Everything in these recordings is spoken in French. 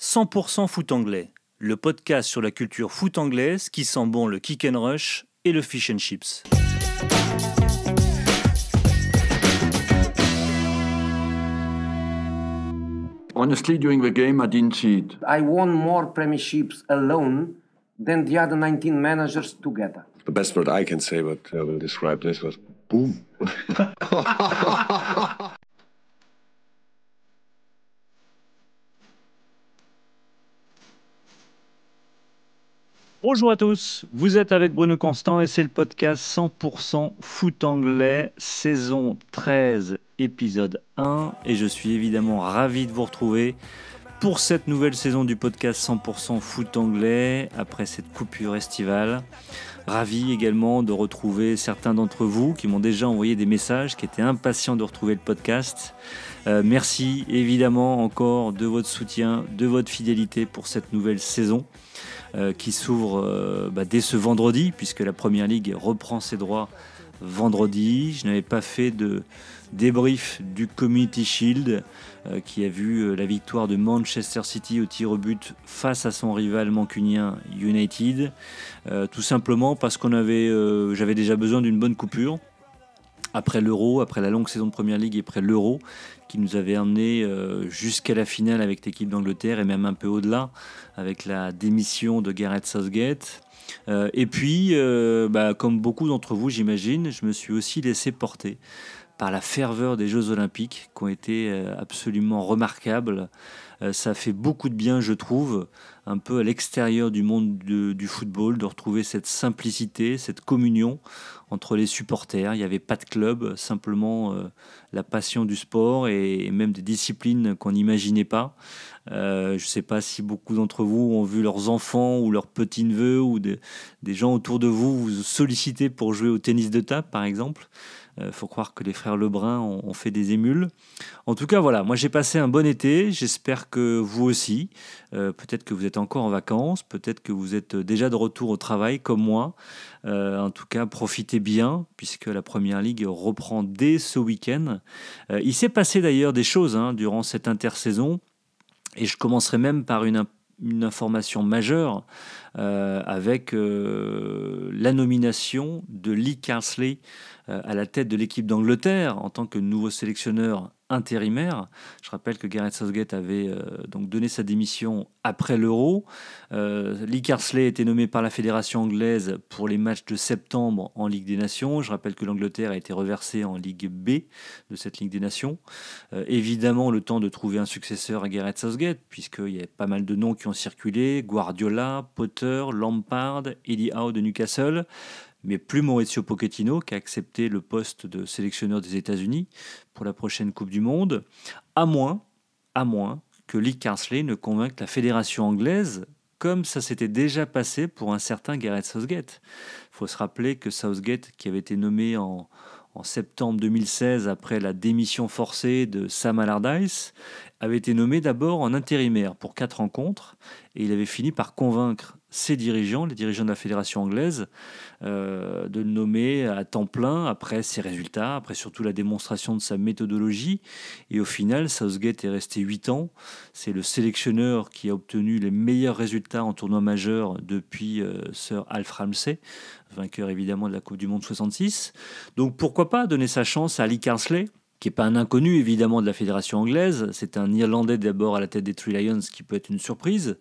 100% foot anglais, le podcast sur la culture foot anglaise qui sent bon le kick and rush et le fish and chips. Honestly, during the game, I didn't see it. I won more premierships alone than the other 19 managers together. The best word I can say, but I will describe this was boom. Bonjour à tous, vous êtes avec Bruno Constant et c'est le podcast 100% foot anglais, saison 13, épisode 1. Et je suis évidemment ravi de vous retrouver pour cette nouvelle saison du podcast 100% foot anglais après cette coupure estivale. Ravi également de retrouver certains d'entre vous qui m'ont déjà envoyé des messages, qui étaient impatients de retrouver le podcast. Euh, merci évidemment encore de votre soutien, de votre fidélité pour cette nouvelle saison. Euh, qui s'ouvre euh, bah, dès ce vendredi, puisque la Première Ligue reprend ses droits vendredi. Je n'avais pas fait de débrief du Community Shield, euh, qui a vu la victoire de Manchester City au tir au but face à son rival mancunien United, tout simplement parce qu'on avait, j'avais déjà besoin d'une bonne coupure après l'Euro, après la longue saison de Première Ligue et après l'Euro, qui nous avait amené euh, jusqu'à la finale avec l'équipe d'Angleterre et même un peu au-delà, avec la démission de Gareth Southgate. Euh, et puis, euh, bah, comme beaucoup d'entre vous, j'imagine, je me suis aussi laissé porter par la ferveur des Jeux Olympiques qui ont été absolument remarquables. Ça fait beaucoup de bien, je trouve, un peu à l'extérieur du monde du football, de retrouver cette simplicité, cette communion entre les supporters. Il n'y avait pas de club, simplement euh, la passion du sport et, même des disciplines qu'on n'imaginait pas. Euh, je ne sais pas si beaucoup d'entre vous ont vu leurs enfants ou leurs petits-neveux ou des gens autour de vous vous solliciter pour jouer au tennis de table, par exemple. Il euh, faut croire que les frères Lebrun ont, fait des émules. En tout cas, voilà, moi j'ai passé un bon été. J'espère que vous aussi. Euh, peut-être que vous êtes encore en vacances, peut-être que vous êtes déjà de retour au travail comme moi. Euh, en tout cas, profitez bien puisque la Première Ligue reprend dès ce week-end. il s'est passé d'ailleurs des choses hein, durant cette intersaison. Et je commencerai même par une, une information majeure. Euh, avec euh, la nomination de Lee Carsley euh, à la tête de l'équipe d'Angleterre en tant que nouveau sélectionneur intérimaire. Je rappelle que Gareth Southgate avait donc donné sa démission après l'Euro. Lee Carsley a été nommé par la fédération anglaise pour les matchs de septembre en Ligue des Nations. Je rappelle que l'Angleterre a été reversée en Ligue B de cette Ligue des Nations. évidemment, le temps de trouver un successeur à Gareth Southgate, puisqu'il y a pas mal de noms qui ont circulé Guardiola, Pot. Lampard, Eddie Howe de Newcastle, mais plus Maurizio Pochettino qui a accepté le poste de sélectionneur des États-Unis pour la prochaine Coupe du Monde, à moins, à moins que Lee Carsley ne convainque la fédération anglaise comme ça s'était déjà passé pour un certain Gareth Southgate. Il faut se rappeler que Southgate, qui avait été nommé en, en septembre 2016 après la démission forcée de Sam Allardyce, avait été nommé d'abord en intérimaire pour quatre rencontres et il avait fini par convaincre ses dirigeants, les dirigeants de la fédération anglaise, euh, de le nommer à temps plein après ses résultats, après surtout la démonstration de sa méthodologie. Et au final, Southgate est resté huit ans. C'est le sélectionneur qui a obtenu les meilleurs résultats en tournoi majeur depuis euh, Sir Alf Ramsey, vainqueur évidemment de la Coupe du Monde 66. Donc pourquoi pas donner sa chance à Lee Carsley qui n'est pas un inconnu évidemment de la fédération anglaise. C'est un Irlandais d'abord à la tête des Three Lions qui peut être une surprise,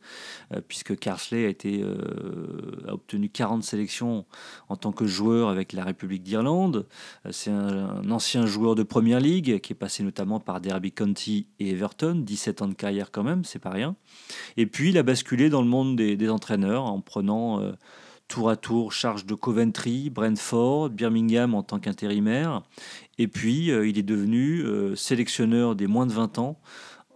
euh, puisque Carsley a, été, euh, obtenu 40 sélections en tant que joueur avec la République d'Irlande. Euh, c'est un, ancien joueur de Première Ligue, qui est passé notamment par Derby County et Everton, 17 ans de carrière quand même, c'est pas rien. Et puis il a basculé dans le monde des, entraîneurs en prenant tour à tour charge de Coventry, Brentford, Birmingham en tant qu'intérimaire. Et puis, euh, il est devenu euh, sélectionneur des moins de 20 ans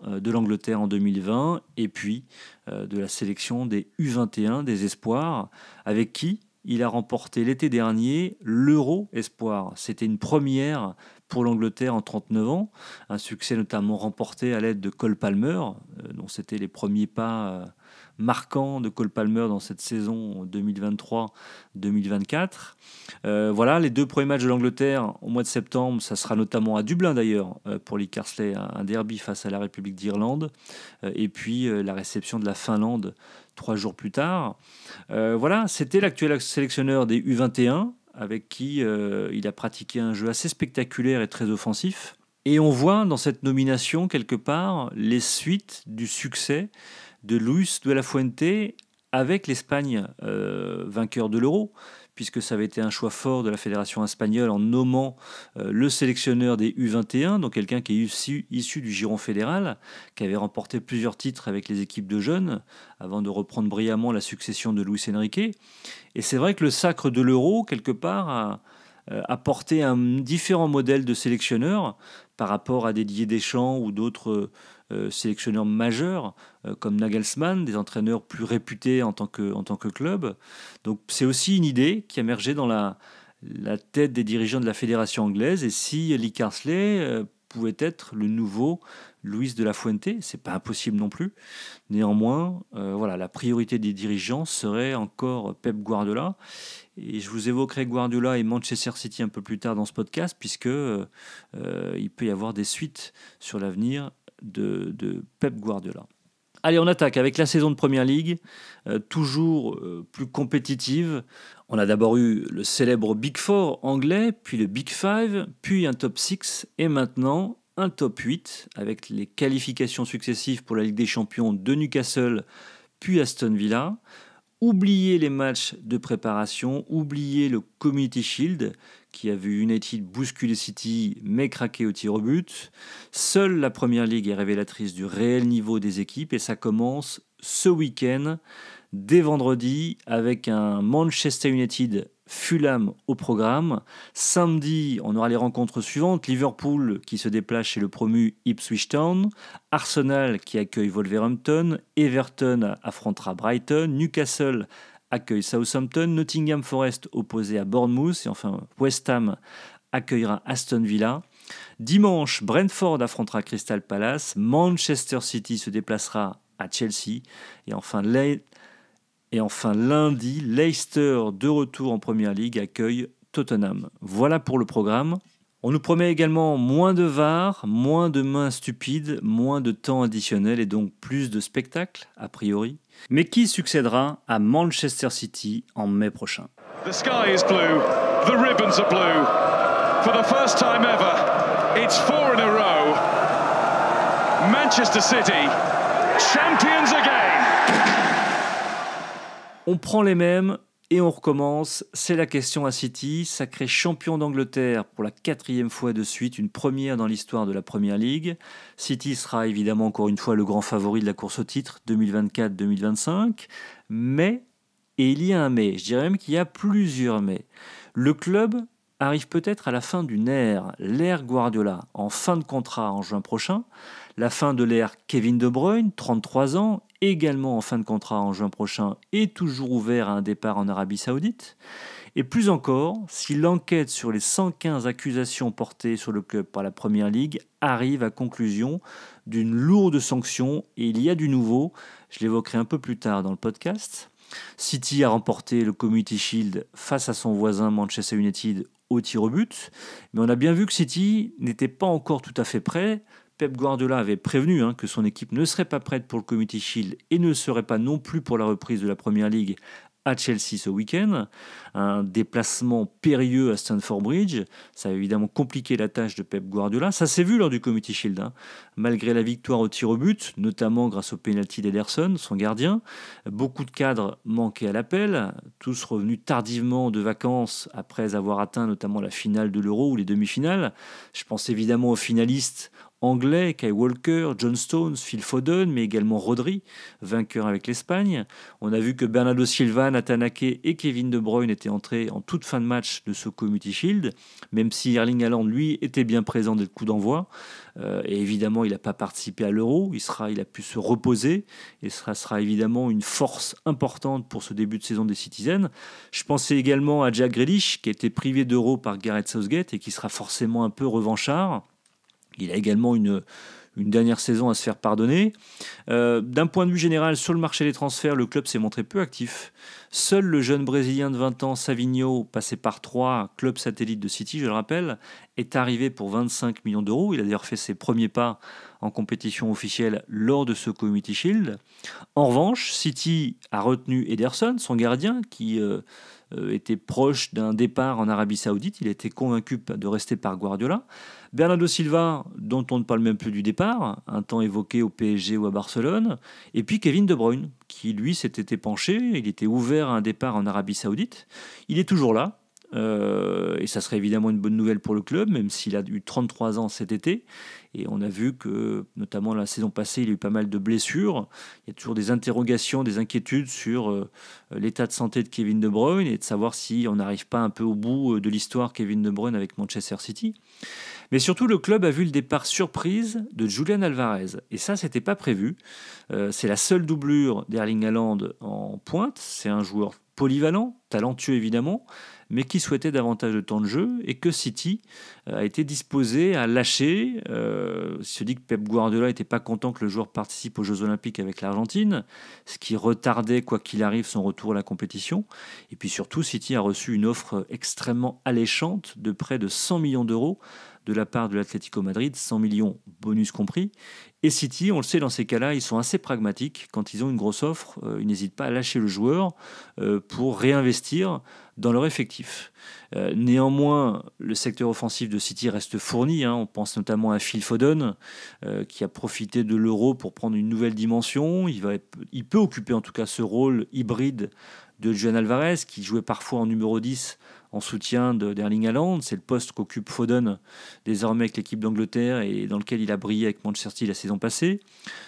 euh, de l'Angleterre en 2020 et puis de la sélection des U21 des Espoirs, avec qui il a remporté l'été dernier l'Euro Espoir. C'était une première pour l'Angleterre en 39 ans, un succès notamment remporté à l'aide de Cole Palmer, dont c'était les premiers pas marquant de Cole Palmer dans cette saison 2023-2024. Euh, voilà, les deux premiers matchs de l'Angleterre au mois de septembre, ça sera notamment à Dublin d'ailleurs euh, pour les Carsley, un derby face à la République d'Irlande, euh, et puis la réception de la Finlande trois jours plus tard. voilà, c'était l'actuel sélectionneur des U21 avec qui il a pratiqué un jeu assez spectaculaire et très offensif. Et on voit dans cette nomination quelque part les suites du succès de Luis de la Fuente avec l'Espagne, euh, vainqueur de l'Euro, puisque ça avait été un choix fort de la fédération espagnole en nommant euh, le sélectionneur des U21, donc quelqu'un qui est issu, du giron fédéral, qui avait remporté plusieurs titres avec les équipes de jeunes, avant de reprendre brillamment la succession de Luis Enrique. Et c'est vrai que le sacre de l'Euro, quelque part, a, euh, apporté un différent modèle de sélectionneur par rapport à Didier Deschamps ou d'autres sélectionneurs majeurs euh, comme Nagelsmann, des entraîneurs plus réputés en tant que, club. Donc c'est aussi une idée qui émergeait dans la, tête des dirigeants de la fédération anglaise. Et si Lee Carsley euh, pouvait être le nouveau Luis de la Fuente, c'est pas impossible non plus. Néanmoins, euh, voilà, la priorité des dirigeants serait encore Pep Guardiola. Et je vous évoquerai Guardiola et Manchester City un peu plus tard dans ce podcast, puisque il peut y avoir des suites sur l'avenir de Pep Guardiola. Allez, on attaque avec la saison de Première Ligue, euh, toujours euh, plus compétitive. On a d'abord eu le célèbre Big Four anglais, puis le Big Five, puis un top 6, et maintenant un top 8, avec les qualifications successives pour la Ligue des Champions de Newcastle, puis Aston Villa. Oubliez les matchs de préparation, oubliez le Community Shield qui a vu United bousculer City mais craquer au tir au but. Seule la Première Ligue est révélatrice du réel niveau des équipes et ça commence ce week-end, dès vendredi, avec un Manchester United Fulham au programme. Samedi, on aura les rencontres suivantes. Liverpool qui se déplace chez le promu Ipswich Town, Arsenal qui accueille Wolverhampton, Everton affrontera Brighton, Newcastle accueille Southampton, Nottingham Forest opposé à Bournemouth et enfin West Ham accueillera Aston Villa. Dimanche, Brentford affrontera Crystal Palace, Manchester City se déplacera à Chelsea et enfin, et enfin lundi, Leicester de retour en Première League accueille Tottenham. Voilà pour le programme. On nous promet également moins de VAR, moins de mains stupides, moins de temps additionnel et donc plus de spectacles, a priori. Mais qui succédera à Manchester City en mai prochain The sky is blue, the ribbons are blue. For the first time ever, it's four in a row. Manchester City, champions again. On prend les mêmes, et on recommence, c'est la question à City, sacré champion d'Angleterre pour la quatrième fois de suite, une première dans l'histoire de la Première Ligue. City sera évidemment encore une fois le grand favori de la course au titre 2024-2025, mais, et il y a un mais, je dirais même qu'il y a plusieurs mais, le club arrive peut-être à la fin d'une ère, l'ère Guardiola, en fin de contrat en juin prochain, la fin de l'ère Kevin De Bruyne, 33 ans, également en fin de contrat en juin prochain est toujours ouvert à un départ en Arabie saoudite. Et plus encore, si l'enquête sur les 115 accusations portées sur le club par la Première League arrive à conclusion d'une lourde sanction, et il y a du nouveau, je l'évoquerai un peu plus tard dans le podcast. City a remporté le Community Shield face à son voisin Manchester United au tir au but, mais on a bien vu que City n'était pas encore tout à fait prêt Pep Guardiola avait prévenu hein, que son équipe ne serait pas prête pour le Community Shield et ne serait pas non plus pour la reprise de la Première Ligue à Chelsea ce week-end. Un déplacement périlleux à Stamford Bridge. Ça a évidemment compliqué la tâche de Pep Guardiola. Ça s'est vu lors du Community Shield. Hein. Malgré la victoire au tir au but, notamment grâce au penalty d'Ederson, son gardien, beaucoup de cadres manquaient à l'appel, tous revenus tardivement de vacances après avoir atteint notamment la finale de l'Euro ou les demi-finales. Je pense évidemment aux finalistes anglais, Kai Walker, John Stones, Phil Foden, mais également Rodri, vainqueur avec l'Espagne. On a vu que Bernardo Silva, Natanake et Kevin De Bruyne étaient entrés en toute fin de match de ce Community Shield, même si Erling Haaland, lui, était bien présent dès le coup d'envoi. Euh, et évidemment, il n'a pas participé à l'Euro, il, il a pu se reposer, et sera, sera évidemment une force importante pour ce début de saison des Citizens. Je pensais également à Jack Grealish, qui a été privé d'Euro par Gareth Southgate et qui sera forcément un peu revanchard. Il a également une, dernière saison à se faire pardonner. Euh, d'un point de vue général, sur le marché des transferts, le club s'est montré peu actif. Seul le jeune Brésilien de 20 ans, Savigno, passé par trois clubs satellites de City, je le rappelle, est arrivé pour 25 millions d'euros. Il a d'ailleurs fait ses premiers pas en compétition officielle lors de ce Community Shield. En revanche, City a retenu Ederson, son gardien, qui euh, euh, était proche d'un départ en Arabie Saoudite. Il était convaincu de rester par Guardiola. Bernardo Silva, dont on ne parle même plus du départ, un temps évoqué au PSG ou à Barcelone, et puis Kevin De Bruyne, qui lui s'était penché, il était ouvert à un départ en Arabie Saoudite. Il est toujours là, euh, et ça serait évidemment une bonne nouvelle pour le club, même s'il a eu 33 ans cet été. Et on a vu que, notamment la saison passée, il a eu pas mal de blessures. Il y a toujours des interrogations, des inquiétudes sur euh, l'état de santé de Kevin De Bruyne et de savoir si on n'arrive pas un peu au bout euh, de l'histoire Kevin De Bruyne avec Manchester City. Mais surtout, le club a vu le départ surprise de Julian Alvarez. Et ça, ce n'était pas prévu. Euh, c'est la seule doublure d'Erling Haaland en pointe. C'est un joueur polyvalent, talentueux évidemment, mais qui souhaitait davantage de temps de jeu et que City euh, a été disposé à lâcher. Euh, il se dit que Pep Guardiola n'était pas content que le joueur participe aux Jeux Olympiques avec l'Argentine, ce qui retardait, quoi qu'il arrive, son retour à la compétition. Et puis surtout, City a reçu une offre extrêmement alléchante de près de 100 millions d'euros de la part de l'Atlético Madrid, 100 millions bonus compris. Et City, on le sait, dans ces cas-là, ils sont assez pragmatiques. Quand ils ont une grosse offre, euh, ils n'hésitent pas à lâcher le joueur euh, pour réinvestir dans leur effectif. Euh, néanmoins, le secteur offensif de City reste fourni. Hein. On pense notamment à Phil Foden, qui a profité de l'euro pour prendre une nouvelle dimension. Il, va, il peut occuper en tout cas ce rôle hybride de Joan Alvarez, qui jouait parfois en numéro 10 en soutien d'Erling Haaland. C'est le poste qu'occupe Foden désormais avec l'équipe d'Angleterre et dans lequel il a brillé avec Manchester City la saison passée.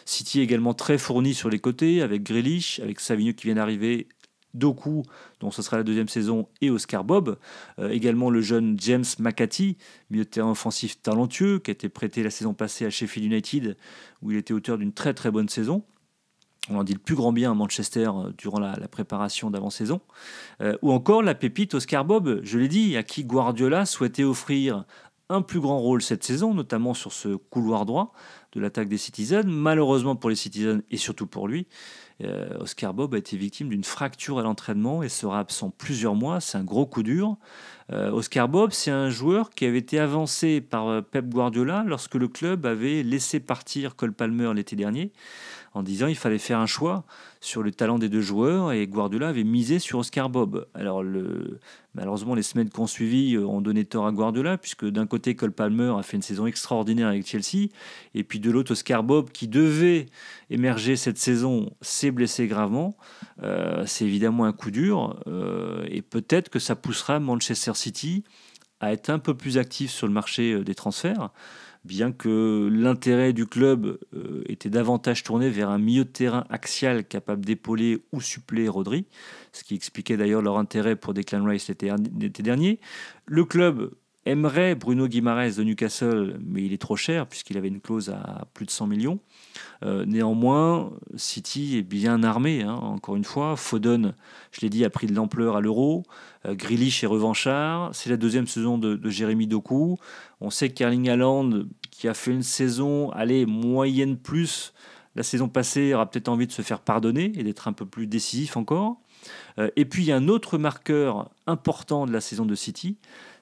City est également très fourni sur les côtés avec Grealish, avec Savinho qui vient d'arriver, Doku, dont ce sera la deuxième saison, et Oscar Bob. Euh, également le jeune James McCarthy, milieu de terrain offensif talentueux, qui a été prêté la saison passée à Sheffield United, où il était auteur d'une très très bonne saison on en dit le plus grand bien à Manchester euh, durant la, préparation d'avant-saison, euh, ou encore la pépite Oscar Bob, je l'ai dit, à qui Guardiola souhaitait offrir un plus grand rôle cette saison, notamment sur ce couloir droit de l'attaque des Citizens. Malheureusement pour les Citizens et surtout pour lui, euh, Oscar Bob a été victime d'une fracture à l'entraînement et sera absent plusieurs mois. C'est un gros coup dur. Oscar Bob, c'est un joueur qui avait été avancé par Pep Guardiola lorsque le club avait laissé partir Cole Palmer l'été dernier en disant il fallait faire un choix sur le talent des deux joueurs et Guardiola avait misé sur Oscar Bob. Alors le, malheureusement les semaines ont suivi euh, ont donné tort à Guardiola puisque d'un côté Cole Palmer a fait une saison extraordinaire avec Chelsea et puis de l'autre Oscar Bob qui devait émerger cette saison s'est blessé gravement. Euh, c'est évidemment un coup dur euh, et peut-être que ça poussera Manchester City à être un peu plus actif sur le marché des transferts bien que l'intérêt du club euh, était davantage tourné vers un milieu de terrain axial capable d'épauler ou suppléer Rodri, ce qui expliquait d'ailleurs leur intérêt pour Declan Rice l'été dernier. Le club aimerait Bruno Guimarães de Newcastle, mais il est trop cher puisqu'il avait une clause à plus de 100 millions. Euh, néanmoins, City est bien armé, hein. encore une fois. Foden, je l'ai dit, a pris de l'ampleur à l'euro. Euh, Grealish est revanchard. C'est la deuxième saison de, Jérémy Doku. On sait que carling Haaland, qui a fait une saison, moyenne plus, la saison passée, aura peut-être envie de se faire pardonner et d'être un peu plus décisif encore. Euh, et puis, il y a un autre marqueur important de la saison de City,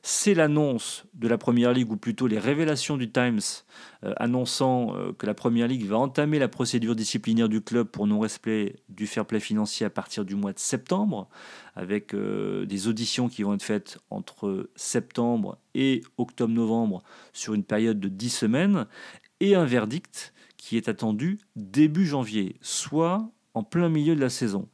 c'est l'annonce de la Première Ligue, ou plutôt les révélations du Times euh, annonçant euh, que la Première Ligue va entamer la procédure disciplinaire du club pour non-respect du fair play financier à partir du mois de septembre, avec des auditions qui vont être faites entre septembre et octobre-novembre sur une période de 10 semaines, et un verdict qui est attendu début janvier, soit en plein milieu de la saison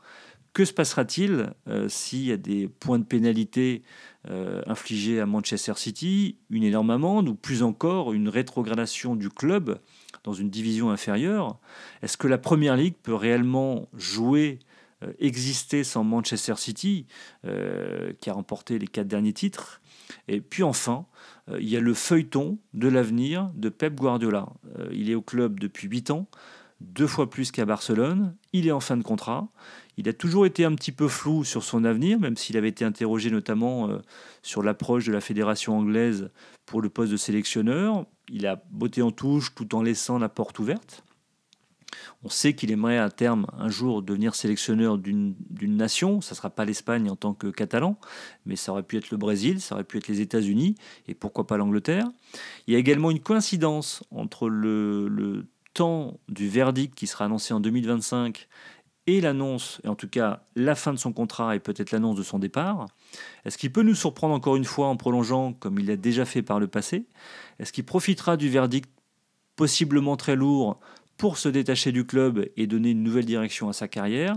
que se passera-t-il euh, s'il y a des points de pénalité euh, infligés à Manchester City, une énorme amende ou plus encore une rétrogradation du club dans une division inférieure Est-ce que la Première Ligue peut réellement jouer euh, exister sans Manchester City, qui a remporté les quatre derniers titres. Et puis enfin, il y a le feuilleton de l'avenir de Pep Guardiola. il est au club depuis 8 ans, deux fois plus qu'à Barcelone. Il est en fin de contrat. Il a toujours été un petit peu flou sur son avenir, même s'il avait été interrogé notamment euh, sur l'approche de la fédération anglaise pour le poste de sélectionneur. Il a botté en touche tout en laissant la porte ouverte. On sait qu'il aimerait à terme un jour devenir sélectionneur d'une nation. Ça ne sera pas l'Espagne en tant que catalan, mais ça aurait pu être le Brésil, ça aurait pu être les États-Unis et pourquoi pas l'Angleterre. Il y a également une coïncidence entre le, temps du verdict qui sera annoncé en 2025 et l'annonce, et en tout cas la fin de son contrat et peut-être l'annonce de son départ Est-ce qu'il peut nous surprendre encore une fois en prolongeant comme il l'a déjà fait par le passé Est-ce qu'il profitera du verdict possiblement très lourd pour se détacher du club et donner une nouvelle direction à sa carrière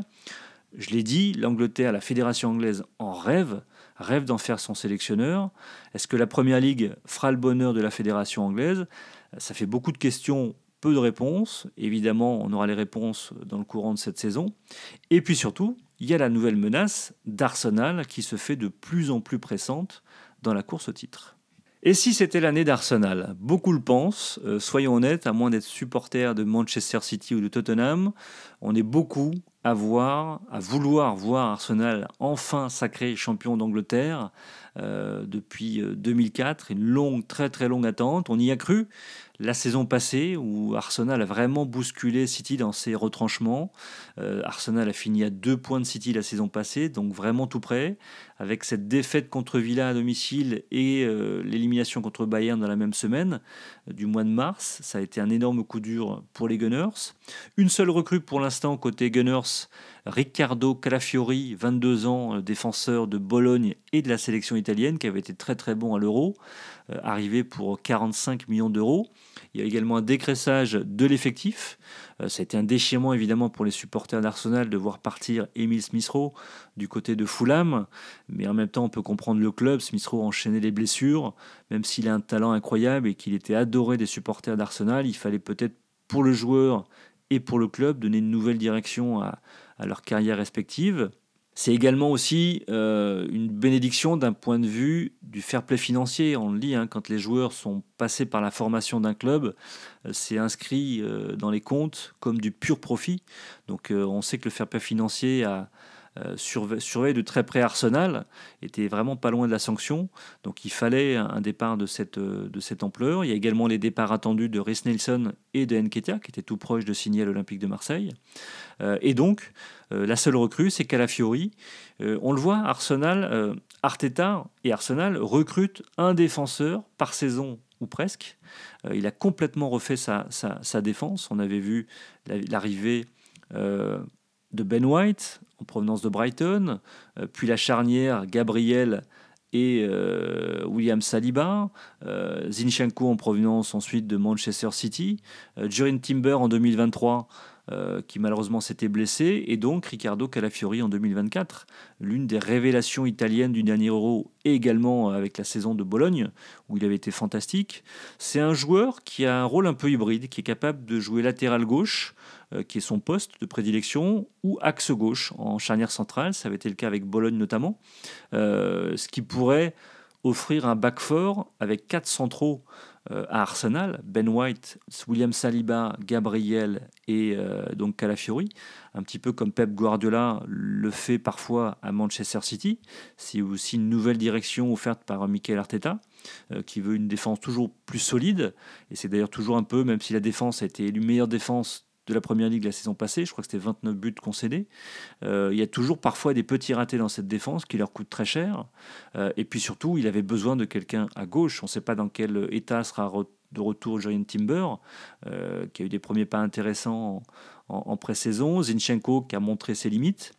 Je l'ai dit, l'Angleterre, la fédération anglaise en rêve rêve d'en faire son sélectionneur. Est-ce que la Première Ligue fera le bonheur de la fédération anglaise Ça fait beaucoup de questions peu de réponses. Évidemment, on aura les réponses dans le courant de cette saison. Et puis surtout, il y a la nouvelle menace d'Arsenal qui se fait de plus en plus pressante dans la course au titre. Et si c'était l'année d'Arsenal Beaucoup le pensent, euh, soyons honnêtes, à moins d'être supporters de Manchester City ou de Tottenham, on est beaucoup à voir, à vouloir voir Arsenal enfin sacré champion d'Angleterre, euh, depuis 2004, euh, une longue, très très longue attente. On y a cru la saison passée où Arsenal a vraiment bousculé City dans ses retranchements. Euh, Arsenal a fini à deux points de City la saison passée, donc vraiment tout près. Avec cette défaite contre Villa à domicile et l'élimination contre Bayern dans la même semaine du mois de mars, ça a été un énorme coup dur pour les Gunners. Une seule recrue pour l'instant côté Gunners Riccardo Calafiori, 22 ans, euh, défenseur de Bologne et de la sélection italienne, qui avait été très très bon à l'euro, euh, arrivé pour 45 millions d'euros. Il y a également un décressage de l'effectif. Euh, ça a été un déchirement évidemment pour les supporters d'Arsenal de voir partir Emile rowe du côté de Fulham, mais en même temps on peut comprendre le club. Smithrow enchaînait les blessures, même s'il a un talent incroyable et qu'il était adoré des supporters d'Arsenal, il fallait peut-être pour le joueur et pour le club donner une nouvelle direction à, à leur carrière respective. C'est également aussi euh, une bénédiction d'un point de vue du fair play financier. On le lit, hein, quand les joueurs sont passés par la formation d'un club, euh, c'est inscrit euh, dans les comptes comme du pur profit. Donc on sait que le fair play financier a, euh, surveillé de très près Arsenal, était vraiment pas loin de la sanction. Donc il fallait un départ de cette, euh, de cette ampleur. Il y a également les départs attendus de Rhys Nelson et de Nketiah qui étaient tout proches de signer à l'Olympique de Marseille. Euh, et donc, la seule recrue, c'est Calafiori. on le voit, Arsenal, Arteta et Arsenal recrutent un défenseur par saison ou presque. il a complètement refait sa défense. On avait vu l'arrivée de Ben White, provenance de Brighton, euh, puis la charnière Gabriel et euh, William Saliba, euh, Zinchenko en provenance ensuite de Manchester City, Jurin Timber en 2023 euh, qui malheureusement s'était blessé, et donc Riccardo Calafiori en 2024, l'une des révélations italiennes du dernier Euro, et également avec la saison de Bologne, où il avait été fantastique. C'est un joueur qui a un rôle un peu hybride, qui est capable de jouer latéral gauche, euh, qui est son poste de prédilection, ou axe gauche en charnière centrale, ça avait été le cas avec Bologne notamment, euh, ce qui pourrait offrir un back four avec quatre centraux euh, à Arsenal, Ben White, William Saliba, Gabriel et euh, donc Calafiori, un petit peu comme Pep Guardiola le fait parfois à Manchester City. C'est aussi une nouvelle direction offerte par Mikel Arteta euh, qui veut une défense toujours plus solide. Et c'est d'ailleurs toujours un peu, même si la défense a été élue meilleure défense de la Première Ligue la saison passée. Je crois que c'était 29 buts concédés. Euh, il y a toujours parfois des petits ratés dans cette défense qui leur coûtent très cher. Euh, et puis surtout, il avait besoin de quelqu'un à gauche. On ne sait pas dans quel état sera de retour Jorian Timber, euh, qui a eu des premiers pas intéressants en, pré-saison. Zinchenko, qui a montré ses limites.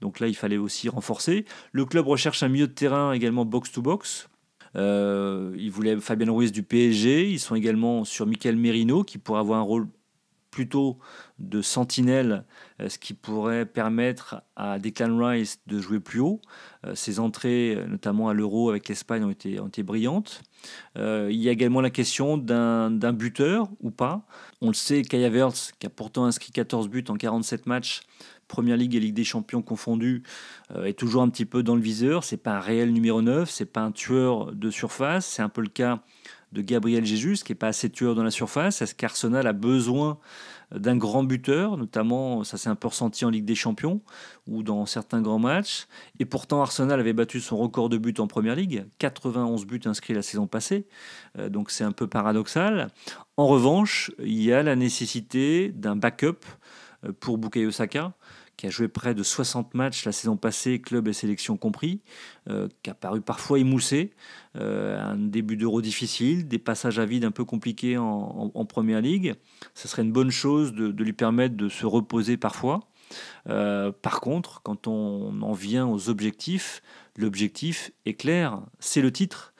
Donc là, il fallait aussi renforcer. Le club recherche un milieu de terrain également box-to-box. ils voulaient Fabien Ruiz du PSG. Ils sont également sur Michael Merino, qui pourrait avoir un rôle plutôt de sentinelle, euh, ce qui pourrait permettre à Declan Rice de jouer plus haut. Euh, ses entrées, notamment à l'Euro avec l'Espagne, ont été, brillantes. Euh, il y a également la question d'un buteur ou pas. On le sait, Kai Havertz, qui a pourtant inscrit 14 buts en 47 matchs, Première Ligue et Ligue des Champions confondues, est toujours un petit peu dans le viseur. C'est pas un réel numéro 9, c'est pas un tueur de surface. C'est un peu le cas de Gabriel Jesus, qui n'est pas assez tueur dans la surface. Est-ce qu'Arsenal a besoin d'un grand buteur, notamment, ça s'est un peu ressenti en Ligue des Champions ou dans certains grands matchs. Et pourtant, Arsenal avait battu son record de buts en Première Ligue, 91 buts inscrits la saison passée, euh, donc c'est un peu paradoxal. En revanche, il y a la nécessité d'un backup euh, pour Bukayo Saka qui a joué près de 60 matchs la saison passée, club et sélection compris, euh, qui a paru parfois émoussé, euh, un début d'euro difficile, des passages à vide un peu compliqués en, en, Première Ligue. Ce serait une bonne chose de, lui permettre de se reposer parfois. Euh, par contre, quand on en vient aux objectifs, l'objectif est clair, c'est le titre.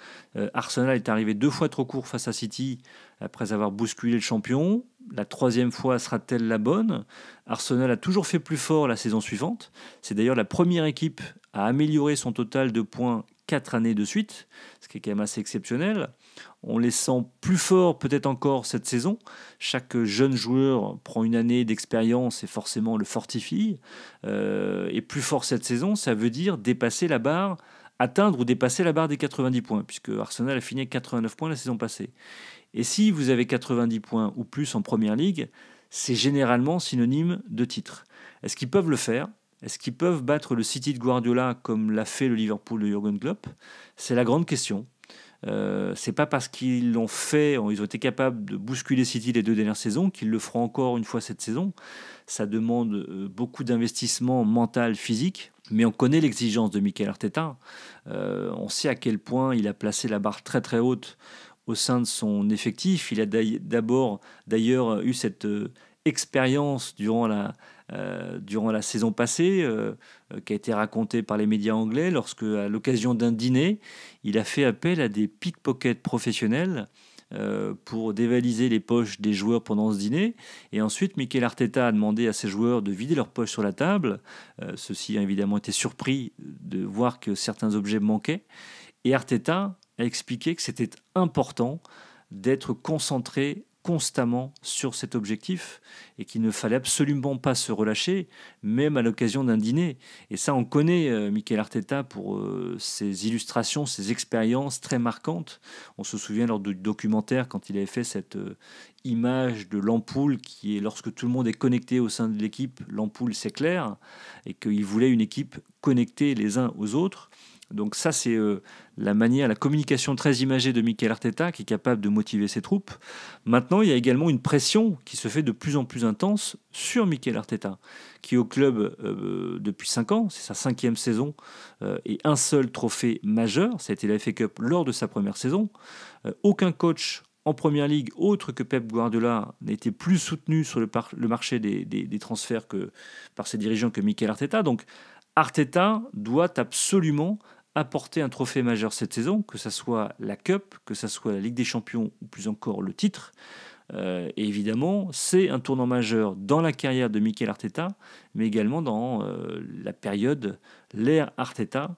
Arsenal est arrivé deux fois trop court face à City après avoir bousculé le champion la troisième fois sera-t-elle la bonne Arsenal a toujours fait plus fort la saison suivante. C'est d'ailleurs la première équipe à améliorer son total de points quatre années de suite, ce qui est quand même assez exceptionnel. On les sent plus forts peut-être encore cette saison. Chaque jeune joueur prend une année d'expérience et forcément le fortifie. Euh, et plus fort cette saison, ça veut dire dépasser la barre, atteindre ou dépasser la barre des 90 points, puisque Arsenal a fini avec 89 points la saison passée. Et si vous avez 90 points ou plus en première ligue, c'est généralement synonyme de titre. Est-ce qu'ils peuvent le faire Est-ce qu'ils peuvent battre le City de Guardiola comme l'a fait le Liverpool de Jurgen Klopp C'est la grande question. Euh, c'est pas parce qu'ils l'ont fait, ils ont été capables de bousculer City les deux dernières saisons, qu'ils le feront encore une fois cette saison. Ça demande euh, beaucoup d'investissement mental, physique, mais on connaît l'exigence de Michael Arteta. Euh, on sait à quel point il a placé la barre très très haute au sein de son effectif. Il a d'abord d'ailleurs eu cette euh, expérience durant la, euh, durant la saison passée, euh, qui a été racontée par les médias anglais, lorsque, à l'occasion d'un dîner, il a fait appel à des pickpockets professionnels pour dévaliser les poches des joueurs pendant ce dîner. Et ensuite, Michael Arteta a demandé à ses joueurs de vider leurs poches sur la table. Ceux-ci ont évidemment été surpris de voir que certains objets manquaient. Et Arteta a expliqué que c'était important d'être concentré constamment sur cet objectif et qu'il ne fallait absolument pas se relâcher, même à l'occasion d'un dîner. Et ça, on connaît euh, Michael Arteta pour euh, ses illustrations, ses expériences très marquantes. On se souvient lors du documentaire quand il avait fait cette euh, image de l'ampoule qui est lorsque tout le monde est connecté au sein de l'équipe, l'ampoule s'éclaire et qu'il voulait une équipe connectée les uns aux autres. Donc ça, c'est la manière, la communication très imagée de Mikel Arteta qui est capable de motiver ses troupes. Maintenant, il y a également une pression qui se fait de plus en plus intense sur Mikel Arteta, qui au club euh, depuis 5 ans, c'est sa cinquième saison, euh, et un seul trophée majeur, Ça été la FA Cup lors de sa première saison. Euh, aucun coach en première ligue, autre que Pep Guardiola, n'était plus soutenu sur le, le marché des, transferts que, par ses dirigeants que Mikel Arteta. Donc Arteta doit absolument apporter un trophée majeur cette saison, que ce soit la Cup, que ce soit la Ligue des Champions ou plus encore le titre. Euh, et évidemment, c'est un tournant majeur dans la carrière de Mikel Arteta, mais également dans euh, la période, l'ère Arteta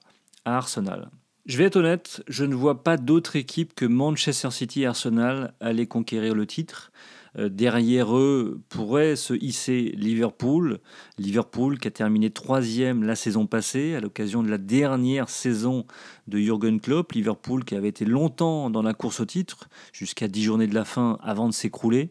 à Arsenal. Je vais être honnête, je ne vois pas d'autre équipe que Manchester City et Arsenal aller conquérir le titre. Euh, derrière eux pourrait se hisser Liverpool. Liverpool qui a terminé troisième la saison passée à l'occasion de la dernière saison de Jürgen Klopp. Liverpool qui avait été longtemps dans la course au titre, jusqu'à 10 journées de la fin avant de s'écrouler.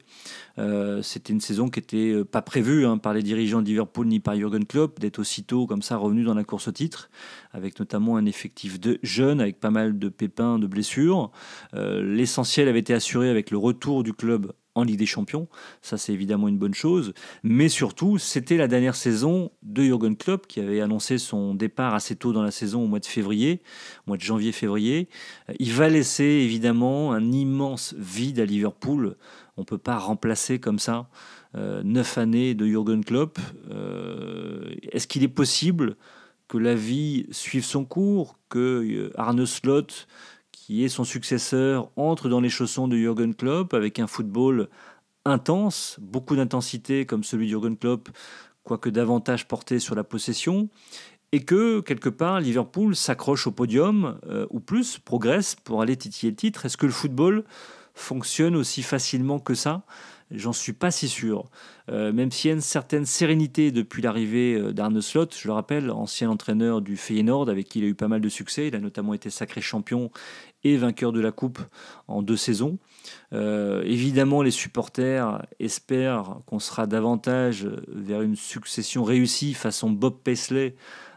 Euh, c'était une saison qui n'était euh, pas prévue hein, par les dirigeants de Liverpool ni par Jürgen Klopp d'être aussitôt comme ça revenu dans la course au titre, avec notamment un effectif de jeunes, avec pas mal de pépins, de blessures. L'essentiel avait été assuré avec le retour du club en Ligue des Champions. Ça, c'est évidemment une bonne chose. Mais surtout, c'était la dernière saison de Jürgen Klopp qui avait annoncé son départ assez tôt dans la saison, au mois de février, mois de janvier-février. Il va laisser évidemment un immense vide à Liverpool. On ne peut pas remplacer comme ça euh, neuf années de Jürgen Klopp. Euh, est-ce qu'il est possible que la vie suive son cours, que euh, Arne Slot qui est son successeur, entre dans les chaussons de Jürgen Klopp avec un football intense, beaucoup d'intensité comme celui de Jürgen Klopp, quoique davantage porté sur la possession, et que quelque part Liverpool s'accroche au podium euh, ou plus, progresse pour aller titiller le titre. Est-ce que le football fonctionne aussi facilement que ça J'en suis pas si sûr. Euh, même s'il y a une certaine sérénité depuis l'arrivée euh, d'Arne Slot, je le rappelle, ancien entraîneur du Feyenoord avec qui il a eu pas mal de succès. Il a notamment été sacré champion et vainqueur de la Coupe en deux saisons. Euh, évidemment, les supporters espèrent qu'on sera davantage vers une succession réussie façon Bob Paisley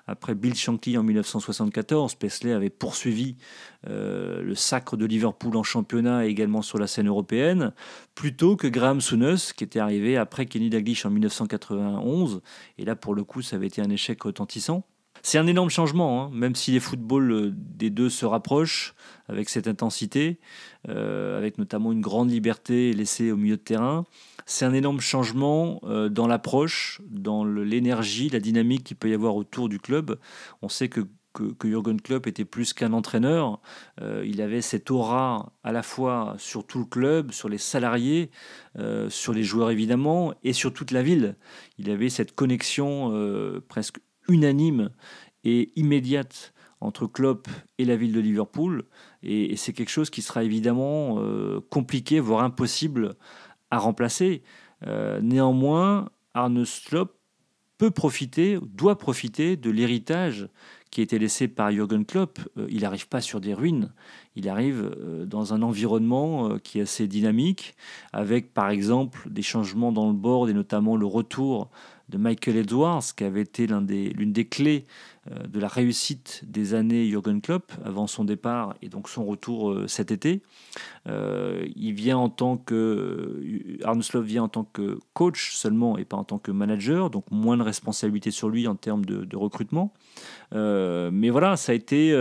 après Bill Shankly en 1974, Pesley avait poursuivi euh, le sacre de Liverpool en championnat et également sur la scène européenne, plutôt que Graham Souness, qui était arrivé après Kenny Daglish en 1991. Et là, pour le coup, ça avait été un échec retentissant. C'est un énorme changement, hein, même si les footballs euh, des deux se rapprochent avec cette intensité, euh, avec notamment une grande liberté laissée au milieu de terrain. C'est un énorme changement euh, dans l'approche, dans l'énergie, la dynamique qu'il peut y avoir autour du club. On sait que, que, Jürgen Klopp était plus qu'un entraîneur. il avait cette aura à la fois sur tout le club, sur les salariés, sur les joueurs évidemment, et sur toute la ville. Il avait cette connexion presque unanime et immédiate entre Klopp et la ville de Liverpool. Et, c'est quelque chose qui sera évidemment euh, compliqué, voire impossible à remplacer. Euh, néanmoins, Arne Klopp peut profiter, doit profiter de l'héritage qui a été laissé par Jürgen Klopp. Euh, il n'arrive pas sur des ruines, il arrive dans un environnement qui est assez dynamique, avec par exemple des changements dans le board et notamment le retour de Michael Edwards, qui avait été l'une des, clés euh, de la réussite des années Jürgen Klopp avant son départ et donc son retour euh, cet été. Euh, il vient en tant que vient en tant que coach seulement et pas en tant que manager, donc moins de responsabilité sur lui en termes de, recrutement. mais voilà, ça a été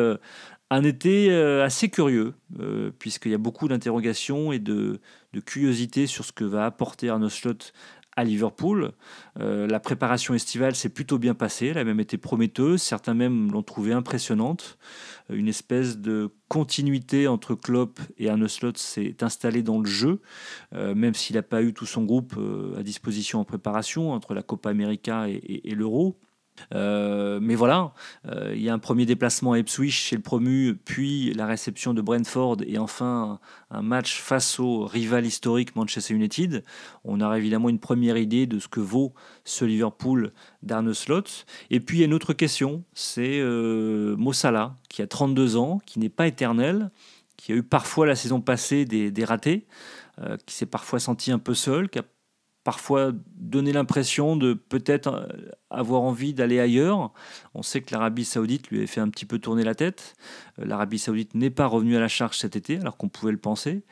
un été assez curieux, puisqu'il y a beaucoup d'interrogations et de, de, curiosité sur ce que va apporter Arnaud Slot à Liverpool. Euh, la préparation estivale s'est plutôt bien passée, elle a même été prometteuse, certains même l'ont trouvée impressionnante. Euh, une espèce de continuité entre Klopp et Arne Slot s'est installée dans le jeu, euh, même s'il n'a pas eu tout son groupe à disposition en préparation entre la Copa América et l'Euro. Euh, mais voilà, euh, il y a un premier déplacement à Ipswich chez le promu, puis la réception de Brentford et enfin un match face au rival historique Manchester United. On aura évidemment une première idée de ce que vaut ce Liverpool d'Arne Slot. Et puis il y a une autre question, c'est euh, Mossala qui a 32 ans, qui n'est pas éternel, qui a eu parfois la saison passée des, des ratés, qui s'est parfois senti un peu seul, qui a parfois donner l'impression de peut-être euh, avoir envie d'aller ailleurs. On sait que l'Arabie saoudite lui avait fait un petit peu tourner la tête. Euh, L'Arabie saoudite n'est pas revenue à la charge cet été alors qu'on pouvait le penser.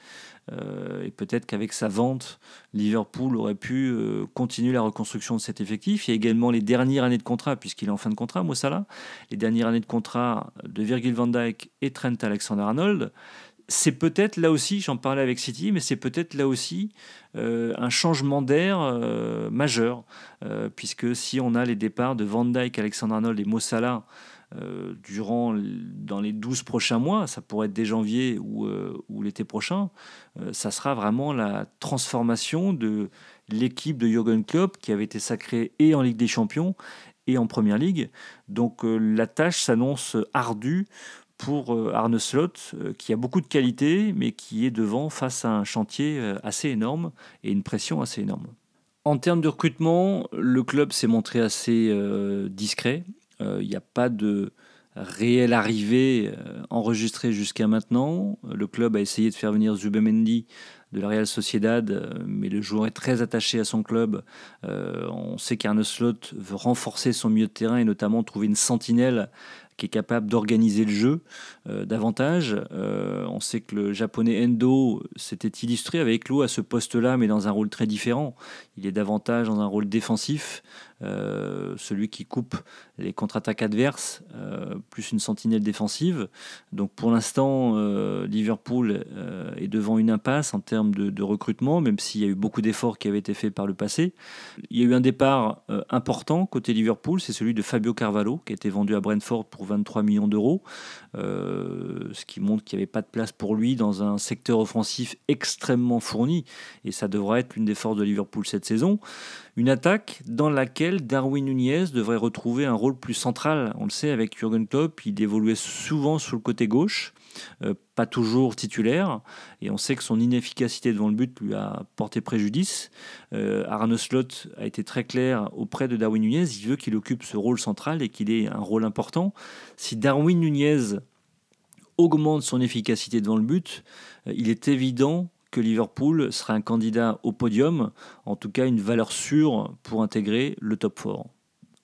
Euh, et peut-être qu'avec sa vente, Liverpool aurait pu continuer la reconstruction de cet effectif. Il y a également les dernières années de contrat, puisqu'il est en fin de contrat, Mossala. Les dernières années de contrat de Virgil van Dijk et Trent Alexander-Arnold c'est peut-être là aussi, j'en parlais avec City, mais c'est peut-être là aussi euh, un changement d'air euh, majeur, euh, puisque si on a les départs de Van Dyke, Alexandre Arnold et Mossala durant, dans les 12 prochains mois, ça pourrait être dès janvier ou, l'été prochain, ça sera vraiment la transformation de l'équipe de Jürgen Klopp qui avait été sacrée et en Ligue des Champions et en Première Ligue. Donc la tâche s'annonce ardue pour euh, Arne Slot, euh, qui a beaucoup de qualités, mais qui est devant face à un chantier euh, assez énorme et une pression assez énorme. En termes de recrutement, le club s'est montré assez discret. Il n'y a pas de réelle arrivée enregistrée jusqu'à maintenant. Le club a essayé de faire venir Zubemendi de la Real Sociedad, mais le joueur est très attaché à son club. on sait qu'Arne Slot veut renforcer son milieu de terrain et notamment trouver une sentinelle qui est capable d'organiser le jeu euh, davantage. Euh, on sait que le japonais Endo s'était illustré avec l'eau à ce poste-là, mais dans un rôle très différent. Il est davantage dans un rôle défensif, euh, celui qui coupe les contre-attaques adverses, plus une sentinelle défensive. Donc pour l'instant, Liverpool est devant une impasse en termes de, de recrutement, même s'il y a eu beaucoup d'efforts qui avaient été faits par le passé. Il y a eu un départ important côté Liverpool, c'est celui de Fabio Carvalho, qui a été vendu à Brentford pour 23 millions d'euros, euh, ce qui montre qu'il n'y avait pas de place pour lui dans un secteur offensif extrêmement fourni, et ça devra être l'une des forces de Liverpool cette saison. Une attaque dans laquelle Darwin Nunez devrait retrouver un rôle plus central. On le sait, avec Jürgen Klopp, il évoluait souvent sur le côté gauche, euh, pas toujours titulaire, et on sait que son inefficacité devant le but lui a porté préjudice. Euh, Arne Slot a été très clair auprès de Darwin Nunez, il veut qu'il occupe ce rôle central et qu'il ait un rôle important. Si Darwin Nunez augmente son efficacité devant le but, euh, il est évident que Liverpool sera un candidat au podium, en tout cas une valeur sûre pour intégrer le top 4.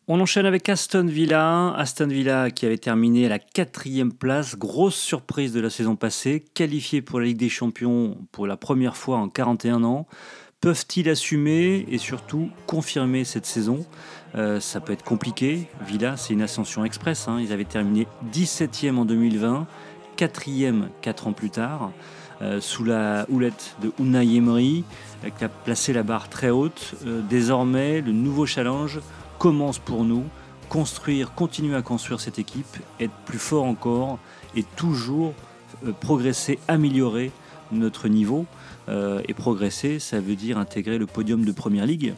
On enchaîne avec Aston Villa. Aston Villa qui avait terminé à la quatrième place, grosse surprise de la saison passée, qualifié pour la Ligue des Champions pour la première fois en 41 ans. Peuvent-ils assumer et surtout confirmer cette saison euh, Ça peut être compliqué. Villa, c'est une ascension express. Hein. Ils avaient terminé 17e en 2020, 4e 4 ans plus tard. Euh, sous la houlette de Unai Emery, euh, qui a placé la barre très haute. Euh, désormais, le nouveau challenge commence pour nous. Construire, continuer à construire cette équipe, être plus fort encore et toujours progresser, améliorer notre niveau. et progresser, ça veut dire intégrer le podium de Première Ligue.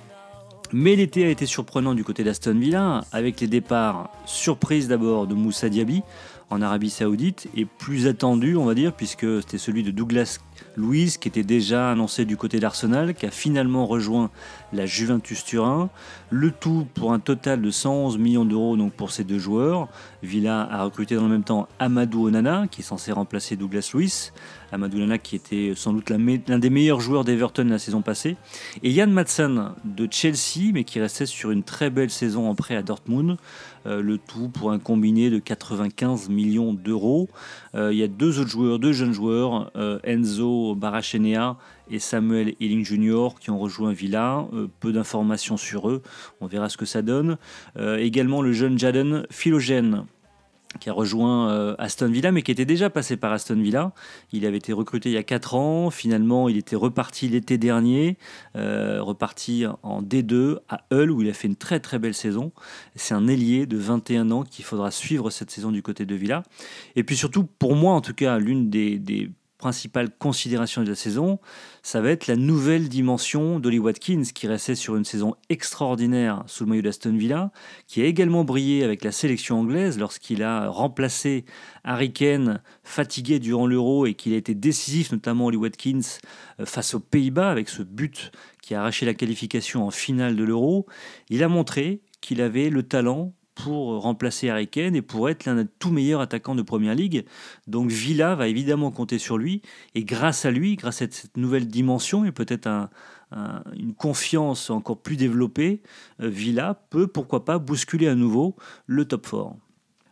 Mais l'été a été surprenant du côté d'Aston Villa, avec les départs surprises d'abord de Moussa Diaby, en Arabie Saoudite et plus attendu, on va dire, puisque c'était celui de Douglas Luiz qui était déjà annoncé du côté d'Arsenal, qui a finalement rejoint la Juventus Turin. Le tout pour un total de 111 millions d'euros donc pour ces deux joueurs. Villa a recruté dans le même temps Amadou Onana, qui est censé remplacer Douglas Luiz. Amadou Onana qui était sans doute l'un des meilleurs joueurs d'Everton la saison passée. Et Yann Madsen de Chelsea, mais qui restait sur une très belle saison en prêt à Dortmund. Euh, le tout pour un combiné de 95 millions d'euros. Euh, il y a deux autres joueurs, deux jeunes joueurs, euh, Enzo Barachenea et Samuel Elling Jr. qui ont rejoint Villa. peu d'informations sur eux, on verra ce que ça donne. également le jeune Jaden Philogène qui a rejoint euh, Aston Villa, mais qui était déjà passé par Aston Villa. Il avait été recruté il y a 4 ans. Finalement, il était reparti l'été dernier, euh, reparti en D2 à Hull, où il a fait une très très belle saison. C'est un ailier de 21 ans qu'il faudra suivre cette saison du côté de Villa. Et puis surtout, pour moi en tout cas, l'une des principale considération de la saison, ça va être la nouvelle dimension d'Oli Watkins, qui restait sur une saison extraordinaire sous le maillot d'Aston Villa, qui a également brillé avec la sélection anglaise lorsqu'il a remplacé Harry Kane, fatigué durant l'Euro, et qu'il a été décisif, notamment Oli Watkins, euh, face aux Pays-Bas, avec ce but qui a arraché la qualification en finale de l'Euro. Il a montré qu'il avait le talent pour remplacer Harry et pour être l'un des tout meilleurs attaquants de Première Ligue. Donc Villa va évidemment compter sur lui et grâce à lui, grâce à cette nouvelle dimension et peut-être une confiance encore plus développée, euh, Villa peut pourquoi pas bousculer à nouveau le top 4.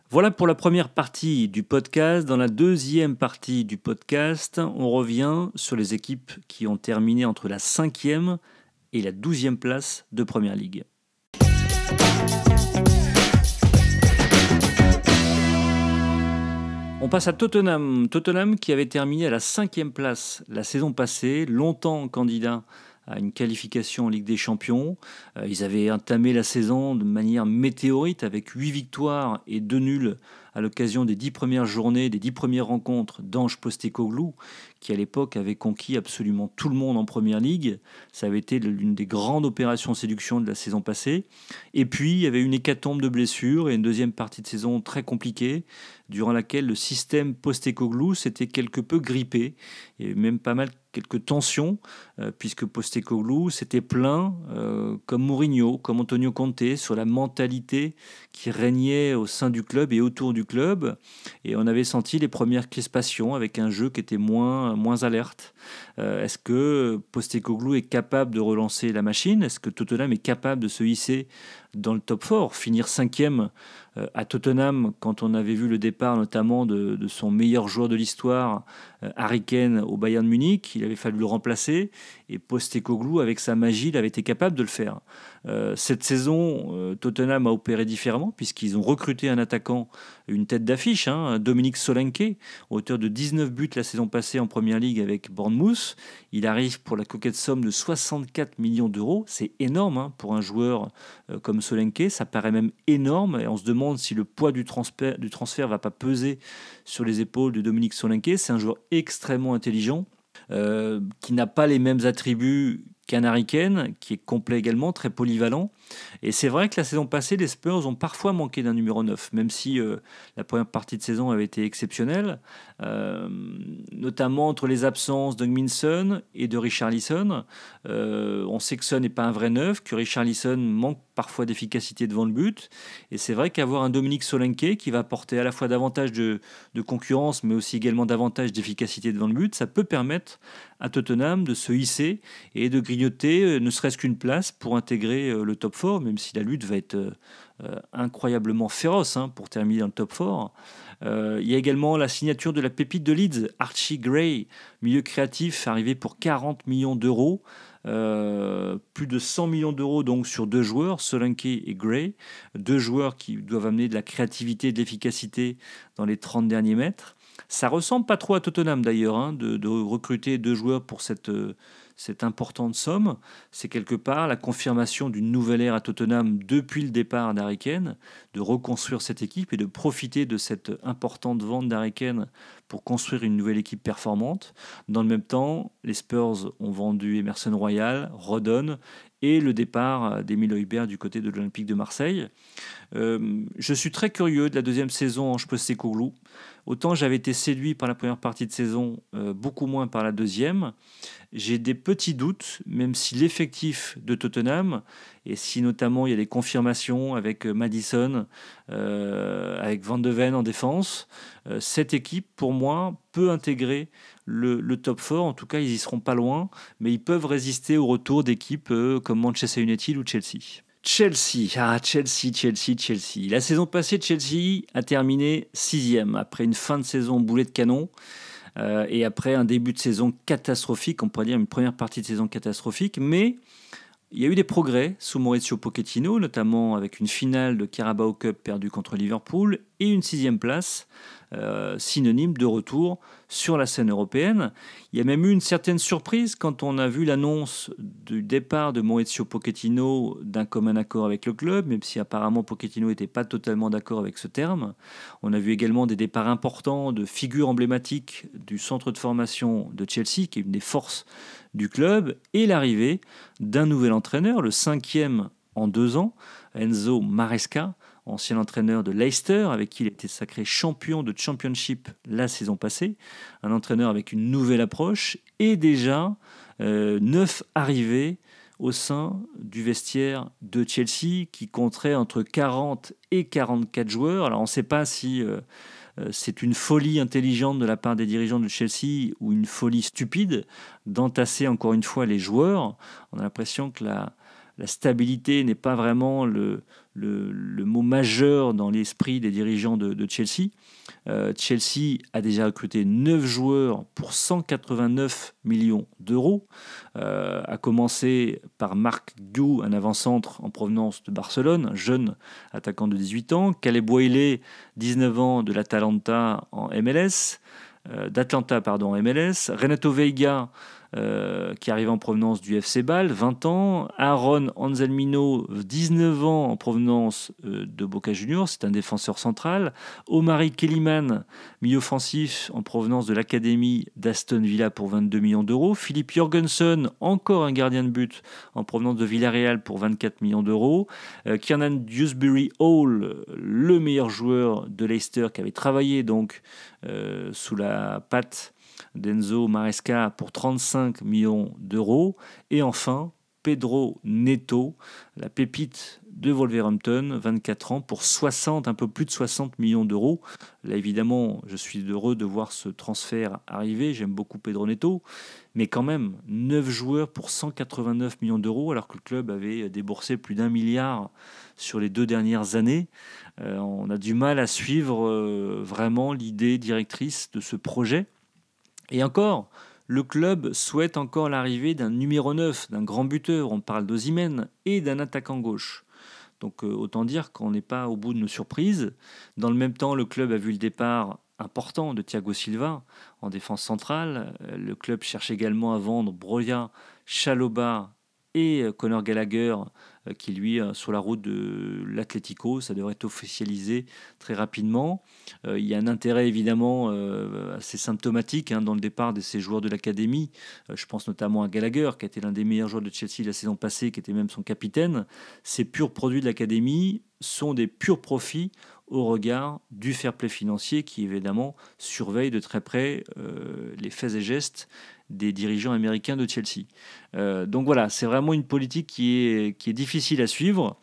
Voilà pour la première partie du podcast. Dans la deuxième partie du podcast, on revient sur les équipes qui ont terminé entre la cinquième et la 12 douzième place de Première Ligue. On passe à Tottenham. Tottenham qui avait terminé à la cinquième place la saison passée, longtemps candidat à une qualification en Ligue des Champions. Euh, ils avaient entamé la saison de manière météorite avec huit victoires et deux nuls à l'occasion des dix premières journées, des dix premières rencontres d'Ange Postecoglou, qui à l'époque avait conquis absolument tout le monde en Première Ligue. Ça avait été l'une des grandes opérations séduction de la saison passée. Et puis, il y avait une hécatombe de blessures et une deuxième partie de saison très compliquée, durant laquelle le système post-Écoglou s'était quelque peu grippé. et même pas mal quelques tensions, euh, puisque Postecoglou s'était plaint, euh, comme Mourinho, comme Antonio Conte, sur la mentalité qui régnait au sein du club et autour du club. Et on avait senti les premières crispations avec un jeu qui était moins, moins alerte. Euh, est-ce que Postecoglou est capable de relancer la machine Est-ce que Tottenham est capable de se hisser dans le top 4, finir cinquième à Tottenham quand on avait vu le départ notamment de son meilleur joueur de l'histoire, euh, Harry au Bayern Munich, il avait fallu le remplacer, et Postecoglou, avec sa magie, il avait été capable de le faire. Euh, cette saison, euh, Tottenham a opéré différemment, puisqu'ils ont recruté un attaquant, une tête d'affiche, hein, Dominique Solanke, auteur de 19 buts la saison passée en Première Ligue avec Bournemouth. Il arrive pour la coquette somme de 64 millions d'euros, c'est énorme hein, pour un joueur comme Solanke, ça paraît même énorme, et on se demande si le poids du transfert, du transfert va pas peser sur les épaules de Dominique Solanke, c'est un joueur extrêmement intelligent, euh, qui n'a pas les mêmes attributs canaricaine, qui est complet également, très polyvalent. Et c'est vrai que la saison passée, les Spurs ont parfois manqué d'un numéro 9, même si euh, la première partie de saison avait été exceptionnelle, euh, notamment entre les absences de Minson et de Richard euh, on sait que ce n'est pas un vrai neuf, que Richard Richarlison manque parfois d'efficacité devant le but. Et c'est vrai qu'avoir un Dominique Solanke qui va porter à la fois davantage de concurrence, mais aussi également davantage d'efficacité devant le but, ça peut permettre à Tottenham de se hisser et de grignoter euh, ne serait-ce qu'une place pour intégrer euh, le top 4, même si la lutte va être euh, incroyablement féroce hein, pour terminer dans le top 4. il y a également la signature de la pépite de Leeds, Archie Gray, milieu créatif arrivé pour 40 millions d'euros. plus de 100 millions d'euros donc sur deux joueurs, Solanke et Gray, deux joueurs qui doivent amener de la créativité et de l'efficacité dans les 30 derniers mètres. Ça ressemble pas trop à Tottenham d'ailleurs, hein, de, recruter deux joueurs pour cette, euh, cette importante somme. C'est quelque part la confirmation d'une nouvelle ère à Tottenham depuis le départ d'Ariken, de reconstruire cette équipe et de profiter de cette importante vente d'Ariken pour construire une nouvelle équipe performante. Dans le même temps, les Spurs ont vendu Emerson Royal, Rodon et le départ d'Emile Huybert du côté de l'Olympique de Marseille. Euh, je suis très curieux de la deuxième saison en Postecoglou. Autant j'avais été séduit par la première partie de saison, euh, beaucoup moins par la deuxième. J'ai des petits doutes, même si l'effectif de Tottenham, et si notamment il y a des confirmations avec euh, Madison, euh, avec Van de Ven en défense, cette équipe, pour moi, peut intégrer le, top 4. En tout cas, ils y seront pas loin, mais ils peuvent résister au retour d'équipes comme Manchester United ou Chelsea. Chelsea, ah Chelsea, Chelsea, Chelsea. La saison passée, Chelsea a terminé sixième après une fin de saison boulet de canon euh, et après un début de saison catastrophique. On pourrait dire une première partie de saison catastrophique, mais il y a eu des progrès sous Maurizio Pochettino, notamment avec une finale de Carabao Cup perdue contre Liverpool et une sixième place, euh, synonyme de retour sur la scène européenne. Il y a même eu une certaine surprise quand on a vu l'annonce du départ de Maurizio Pochettino d'un commun accord avec le club, même si apparemment Pochettino n'était pas totalement d'accord avec ce terme. On a vu également des départs importants de figures emblématiques du centre de formation de Chelsea, qui est une des forces du club et l'arrivée d'un nouvel entraîneur, le cinquième en deux ans, Enzo Maresca, ancien entraîneur de Leicester, avec qui il était sacré champion de Championship la saison passée, un entraîneur avec une nouvelle approche et déjà euh, neuf arrivées au sein du vestiaire de Chelsea qui compterait entre 40 et 44 joueurs. Alors on ne sait pas si... Euh, euh, c'est une folie intelligente de la part des dirigeants de Chelsea ou une folie stupide d'entasser encore une fois les joueurs. On a l'impression que la, la stabilité n'est pas vraiment le, le, mot majeur dans l'esprit des dirigeants de, Chelsea. Euh, Chelsea a déjà recruté 9 joueurs pour 189 millions d'euros, euh, à commencer par Marc Gou, un avant-centre en provenance de Barcelone, un jeune attaquant de 18 ans, Caleb Boyle, 19 ans de l'Atalanta en MLS, euh, d'Atlanta pardon en MLS, Renato Veiga, euh, qui arrivait en provenance du FC Bâle, 20 ans. Aaron Anselmino, 19 ans, en provenance euh, de Boca Juniors, c'est un défenseur central. Omari Kellyman, milieu offensif, en provenance de l'Académie d'Aston Villa pour 22 millions d'euros. Philippe Jorgensen, encore un gardien de but, en provenance de Villarreal pour 24 millions d'euros. Euh, Kiernan Dewsbury Hall, le meilleur joueur de Leicester, qui avait travaillé donc sous la patte d'Enzo Maresca pour 35 millions d'euros. Et enfin, Pedro Neto, la pépite de Wolverhampton, 24 ans, pour 60, un peu plus de 60 millions d'euros. Là, évidemment, je suis heureux de voir ce transfert arriver. J'aime beaucoup Pedro Neto. Mais quand même, 9 joueurs pour 189 millions d'euros, alors que le club avait déboursé plus d'un milliard sur les deux dernières années. Euh, on a du mal à suivre euh, vraiment l'idée directrice de ce projet. Et encore, le club souhaite encore l'arrivée d'un numéro 9, d'un grand buteur, on parle d'Ozimène, et d'un attaquant gauche. Donc euh, autant dire qu'on n'est pas au bout de nos surprises. Dans le même temps, le club a vu le départ important de Thiago Silva en défense centrale. Euh, le club cherche également à vendre Broya, Chaloba et euh, Conor Gallagher, euh, qui lui, euh, sur la route de l'Atlético, ça devrait être officialisé très rapidement. il y a un intérêt évidemment assez symptomatique hein, dans le départ de ces joueurs de l'Académie. je pense notamment à Gallagher, qui a été l'un des meilleurs joueurs de Chelsea la saison passée, qui était même son capitaine. Ces purs produits de l'Académie sont des purs profits au regard du fair play financier qui évidemment surveille de très près les faits et gestes des dirigeants américains de Chelsea. Euh, donc voilà, c'est vraiment une politique qui est, qui est difficile à suivre.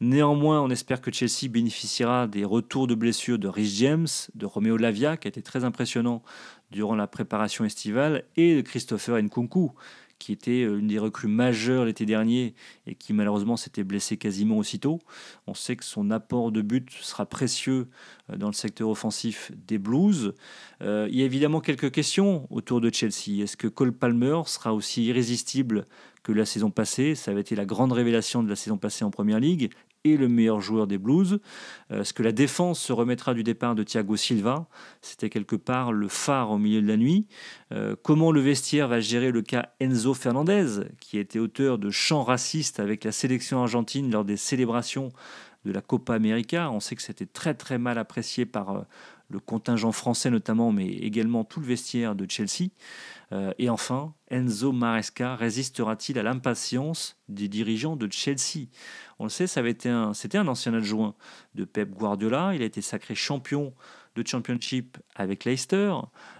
Néanmoins, on espère que Chelsea bénéficiera des retours de blessures de Rich James, de Romeo Lavia, qui a été très impressionnant durant la préparation estivale, et de Christopher Nkunku, qui était euh, une des recrues majeures l'été dernier et qui malheureusement s'était blessé quasiment aussitôt. On sait que son apport de but sera précieux euh, dans le secteur offensif des Blues. Euh, il y a évidemment quelques questions autour de Chelsea. Est-ce que Cole Palmer sera aussi irrésistible que la saison passée, ça avait été la grande révélation de la saison passée en Première Ligue et le meilleur joueur des Blues. Est-ce euh, que la défense se remettra du départ de Thiago Silva C'était quelque part le phare au milieu de la nuit. Euh, comment le vestiaire va gérer le cas Enzo Fernandez, qui a été auteur de chants racistes avec la sélection argentine lors des célébrations de la Copa América On sait que c'était très très mal apprécié par euh, le contingent français notamment, mais également tout le vestiaire de Chelsea. Euh, et enfin, Enzo Maresca résistera-t-il à l'impatience des dirigeants de Chelsea On le sait, c'était un ancien adjoint de Pep Guardiola. Il a été sacré champion de Championship avec Leicester.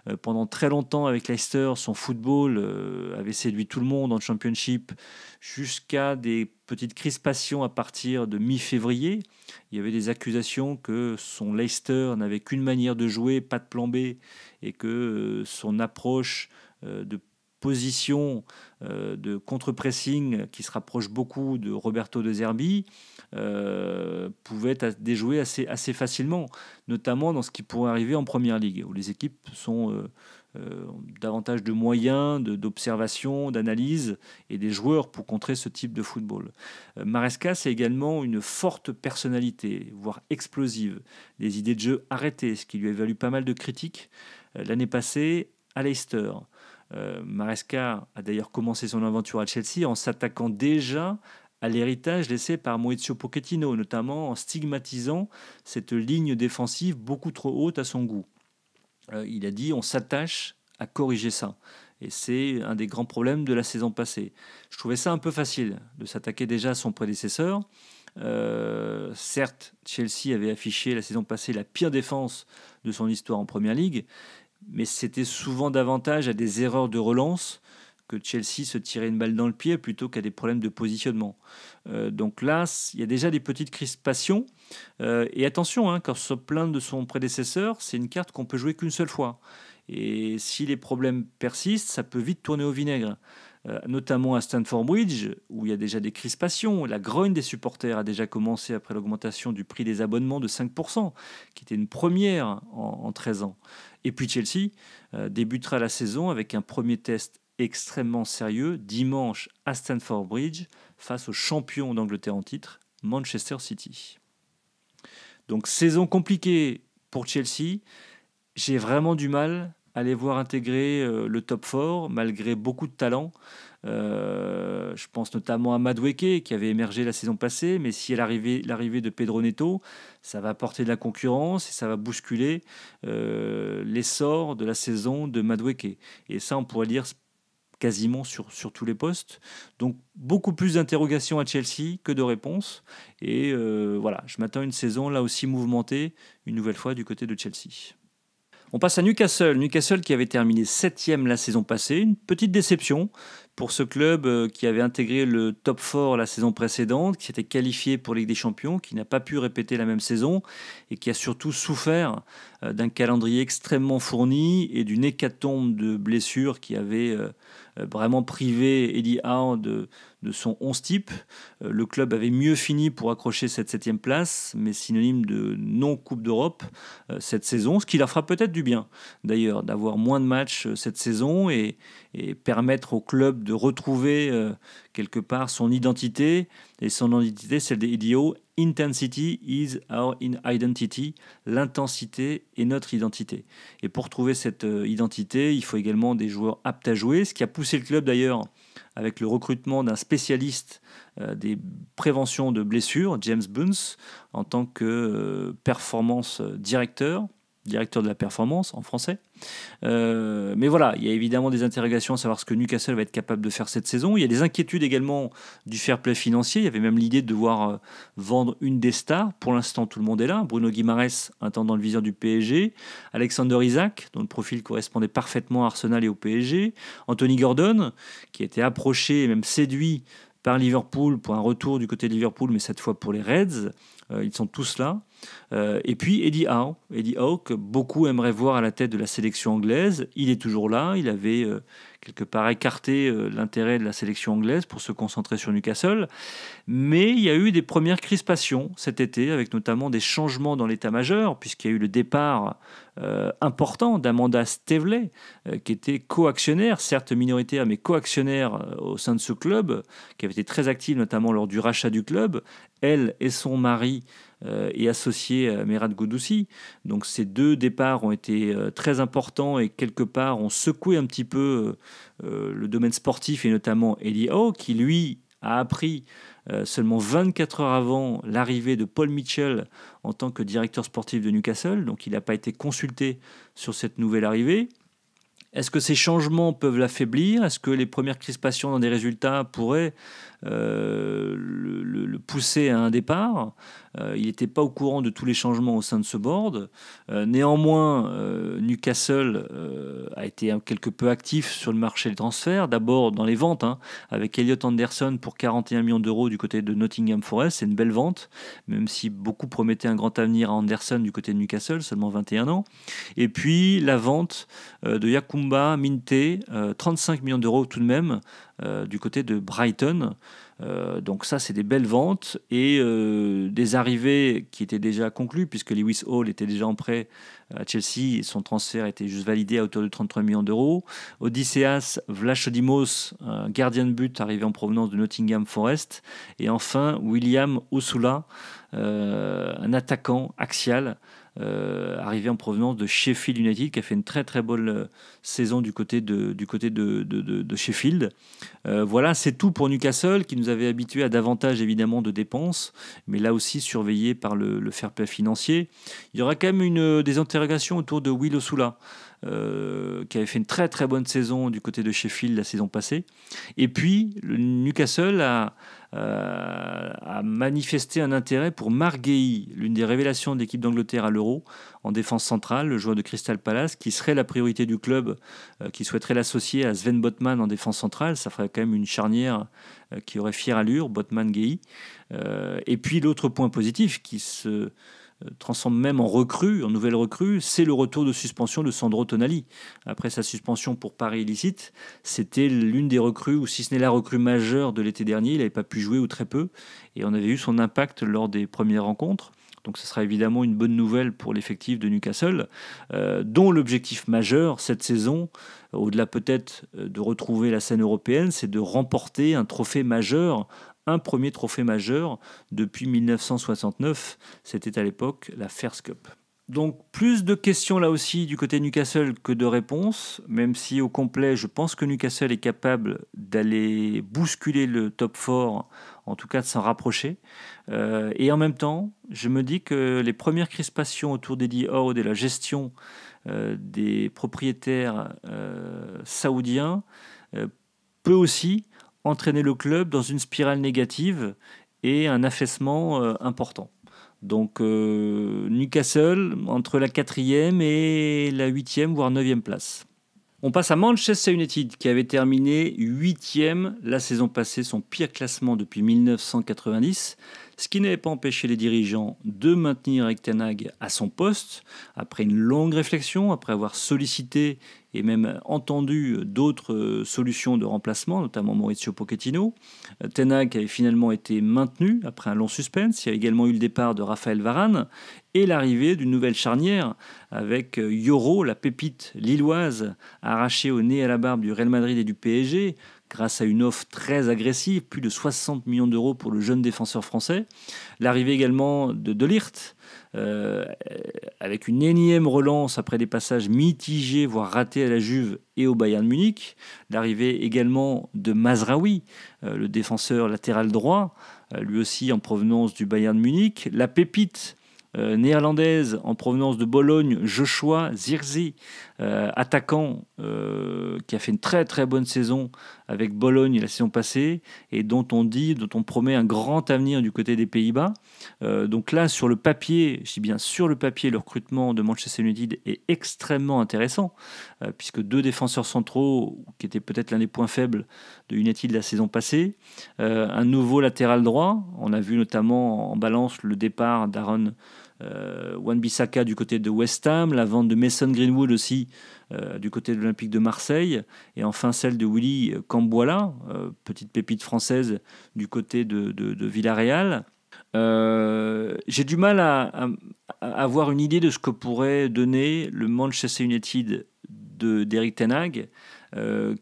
Euh, pendant très longtemps avec Leicester, son football euh, avait séduit tout le monde en Championship jusqu'à des petites crispations à partir de mi-février. Il y avait des accusations que son Leicester n'avait qu'une manière de jouer, pas de plan B, et que son approche euh, de position euh, de contre-pressing qui se rapproche beaucoup de Roberto De Zerbi euh, pouvait être assez, facilement, notamment dans ce qui pourrait arriver en Première Ligue, où les équipes sont euh, davantage de moyens, d'observation, d'analyse et des joueurs pour contrer ce type de football. Maresca, c'est également une forte personnalité, voire explosive, des idées de jeu arrêtées, ce qui lui a valu pas mal de critiques l'année passée à Leicester. Euh, Maresca a d'ailleurs commencé son aventure à Chelsea en s'attaquant déjà à l'héritage laissé par Maurizio Pochettino, notamment en stigmatisant cette ligne défensive beaucoup trop haute à son goût. Euh, il a dit on s'attache à corriger ça. Et c'est un des grands problèmes de la saison passée. Je trouvais ça un peu facile de s'attaquer déjà à son prédécesseur. Euh, certes, Chelsea avait affiché la saison passée la pire défense de son histoire en Premier League mais c'était souvent davantage à des erreurs de relance que Chelsea se tirait une balle dans le pied plutôt qu'à des problèmes de positionnement. Euh, donc là, il y a déjà des petites crispations. Euh, et attention, hein, quand on se plaint de son prédécesseur, c'est une carte qu'on peut jouer qu'une seule fois. Et si les problèmes persistent, ça peut vite tourner au vinaigre. Euh, notamment à Stanford Bridge, où il y a déjà des crispations. La grogne des supporters a déjà commencé après l'augmentation du prix des abonnements de 5%, qui était une première en, 13 ans. Et puis Chelsea euh, débutera la saison avec un premier test extrêmement sérieux dimanche à Stanford Bridge face au champion d'Angleterre en titre, Manchester City. Donc saison compliquée pour Chelsea. J'ai vraiment du mal Aller voir intégrer euh, le top 4 malgré beaucoup de talent. Euh, je pense notamment à Madweke qui avait émergé la saison passée, mais si l'arrivée l'arrivée de Pedro Neto, ça va apporter de la concurrence et ça va bousculer euh, l'essor de la saison de Madweke. Et ça, on pourrait dire quasiment sur, tous les postes. Donc beaucoup plus d'interrogations à Chelsea que de réponses. Et voilà, je m'attends à une saison là aussi mouvementée, une nouvelle fois du côté de Chelsea. On passe à Newcastle. Newcastle qui avait terminé septième la saison passée. Une petite déception pour ce club euh, qui avait intégré le top 4 la saison précédente, qui s'était qualifié pour Ligue des Champions, qui n'a pas pu répéter la même saison et qui a surtout souffert euh, d'un calendrier extrêmement fourni et d'une hécatombe de blessures qui avait euh, vraiment privé Eddie Howe de, de son 11 type. Euh, le club avait mieux fini pour accrocher cette septième place, mais synonyme de non-Coupe d'Europe euh, cette saison, ce qui leur fera peut-être du bien d'ailleurs d'avoir moins de matchs euh, cette saison et, permettre au club de retrouver quelque part son identité. Et son identité, celle des idiots, Intensity is our identity. L'intensité est notre identité. Et pour trouver cette identité, il faut également des joueurs aptes à jouer, ce qui a poussé le club d'ailleurs avec le recrutement d'un spécialiste euh, des préventions de blessures, James Boons, en tant que euh, performance euh, directeur directeur de la performance en français. Euh, mais voilà, il y a évidemment des interrogations à savoir ce que Newcastle va être capable de faire cette saison. Il y a des inquiétudes également du fair play financier. Il y avait même l'idée de devoir euh, vendre une des stars. Pour l'instant, tout le monde est là. Bruno Guimares, intendant le viseur du PSG. Alexander Isaac, dont le profil correspondait parfaitement à Arsenal et au PSG. Anthony Gordon, qui a été approché et même séduit par Liverpool pour un retour du côté de Liverpool, mais cette fois pour les Reds. Euh, ils sont tous là. Euh, et puis Eddie Howe, Eddie Howe beaucoup aimeraient voir à la tête de la sélection anglaise. Il est toujours là. Il avait euh, quelque part écarté l'intérêt de la sélection anglaise pour se concentrer sur Newcastle. Mais il y a eu des premières crispations cet été, avec notamment des changements dans l'état-major, puisqu'il y a eu le départ euh, important d'Amanda Stevley euh, qui était coactionnaire, certes minoritaire, mais coactionnaire euh, au sein de ce club, qui avait été très active notamment lors du rachat du club. Elle et son mari et associé à Merad Goudoussi Donc ces deux départs ont été très importants et quelque part ont secoué un petit peu le domaine sportif et notamment Elie qui lui a appris euh, seulement 24 heures avant l'arrivée de Paul Mitchell en tant que directeur sportif de Newcastle. Donc il n'a pas été consulté sur cette nouvelle arrivée. Est-ce que ces changements peuvent l'affaiblir Est-ce que les premières crispations dans des résultats pourraient euh, le, pousser à un départ. Euh, il n'était pas au courant de tous les changements au sein de ce board. Euh, néanmoins, Newcastle a été quelque peu actif sur le marché des transferts, d'abord dans les ventes, hein, avec Elliot Anderson pour 41 millions d'euros du côté de Nottingham Forest. C'est une belle vente, même si beaucoup promettaient un grand avenir à Anderson du côté de Newcastle, seulement 21 ans. Et puis la vente de Yakumba Minte, 35 millions d'euros tout de même, euh, du côté de Brighton. Euh, donc ça, c'est des belles ventes et euh, des arrivées qui étaient déjà conclues puisque Lewis Hall était déjà en prêt à Chelsea et son transfert était juste validé à hauteur de 33 millions d'euros. Odysseas Vlachodimos, gardien de but arrivé en provenance de Nottingham Forest. Et enfin, William Osula, un attaquant axial euh, arrivé en provenance de Sheffield United, qui a fait une très très bonne euh, saison du côté de, du côté de, Sheffield. Euh, voilà, c'est tout pour Newcastle, qui nous avait habitué à davantage évidemment de dépenses, mais là aussi surveillé par le, fair play financier. Il y aura quand même une, des interrogations autour de Will Osula. Euh, qui avait fait une très très bonne saison du côté de Sheffield la saison passée. Et puis, le Newcastle a, euh, a manifesté un intérêt pour Marguerite, l'une des révélations d'équipe d'Angleterre à l'Euro, en défense centrale, le joueur de Crystal Palace, qui serait la priorité du club, euh, qui souhaiterait l'associer à Sven Botman en défense centrale. Ça ferait quand même une charnière qui aurait fière allure, botman euh, et puis l'autre point positif qui se euh, transforme même en recrue, en nouvelle recrue, c'est le retour de suspension de Sandro Tonali. Après sa suspension pour Paris illicite, c'était l'une des recrues, ou si ce n'est la recrue majeure de l'été dernier, il n'avait pas pu jouer ou très peu, et on avait eu son impact lors des premières rencontres. Donc ce sera évidemment une bonne nouvelle pour l'effectif de Newcastle, euh, dont l'objectif majeur cette saison, au-delà peut-être de retrouver la scène européenne, c'est de remporter un trophée majeur, un premier trophée majeur depuis 1969. C'était à l'époque la Fairs Cup. Donc plus de questions là aussi du côté Newcastle que de réponses, même si au complet je pense que Newcastle est capable d'aller bousculer le top 4, en tout cas de s'en rapprocher. Euh, et en même temps, je me dis que les premières crispations autour d'Eddie Howe et la gestion euh, des propriétaires euh, saoudiens peut aussi entraîner le club dans une spirale négative et un affaissement euh, important. Donc euh, Newcastle entre la quatrième et la huitième, voire neuvième place. On passe à Manchester United qui avait terminé huitième la saison passée, son pire classement depuis 1990, ce qui n'avait pas empêché les dirigeants de maintenir Hag à son poste après une longue réflexion, après avoir sollicité et même entendu d'autres euh, solutions de remplacement, notamment Maurizio Pochettino. Euh, Tenag avait finalement été maintenu après un long suspense. Il y a également eu le départ de Raphaël Varane et l'arrivée d'une nouvelle charnière avec Yoro, euh, la pépite lilloise, arrachée au nez à la barbe du Real Madrid et du PSG, grâce à une offre très agressive, plus de 60 millions d'euros pour le jeune défenseur français. L'arrivée également de Delirte, euh, avec une énième relance après des passages mitigés, voire ratés à la Juve et au Bayern de Munich. L'arrivée également de Mazraoui, euh, le défenseur latéral droit, euh, lui aussi en provenance du Bayern de Munich. La pépite néerlandaise en provenance de Bologne, Joshua Zirzi, euh, attaquant euh, qui a fait une très très bonne saison avec Bologne la saison passée et dont on dit, dont on promet un grand avenir du côté des Pays-Bas. Euh, donc là, sur le papier, je bien sur le papier, le recrutement de Manchester United est extrêmement intéressant puisque deux défenseurs centraux, qui étaient peut-être l'un des points faibles de United la saison passée, un nouveau latéral droit, on a vu notamment en balance le départ d'Aaron one euh, Bissaka du côté de West Ham, la vente de Mason Greenwood aussi euh, du côté de l'Olympique de Marseille, et enfin celle de Willy Camboala, euh, petite pépite française du côté de, Villarreal. j'ai du mal à, avoir une idée de ce que pourrait donner le Manchester United de, Ten Hag,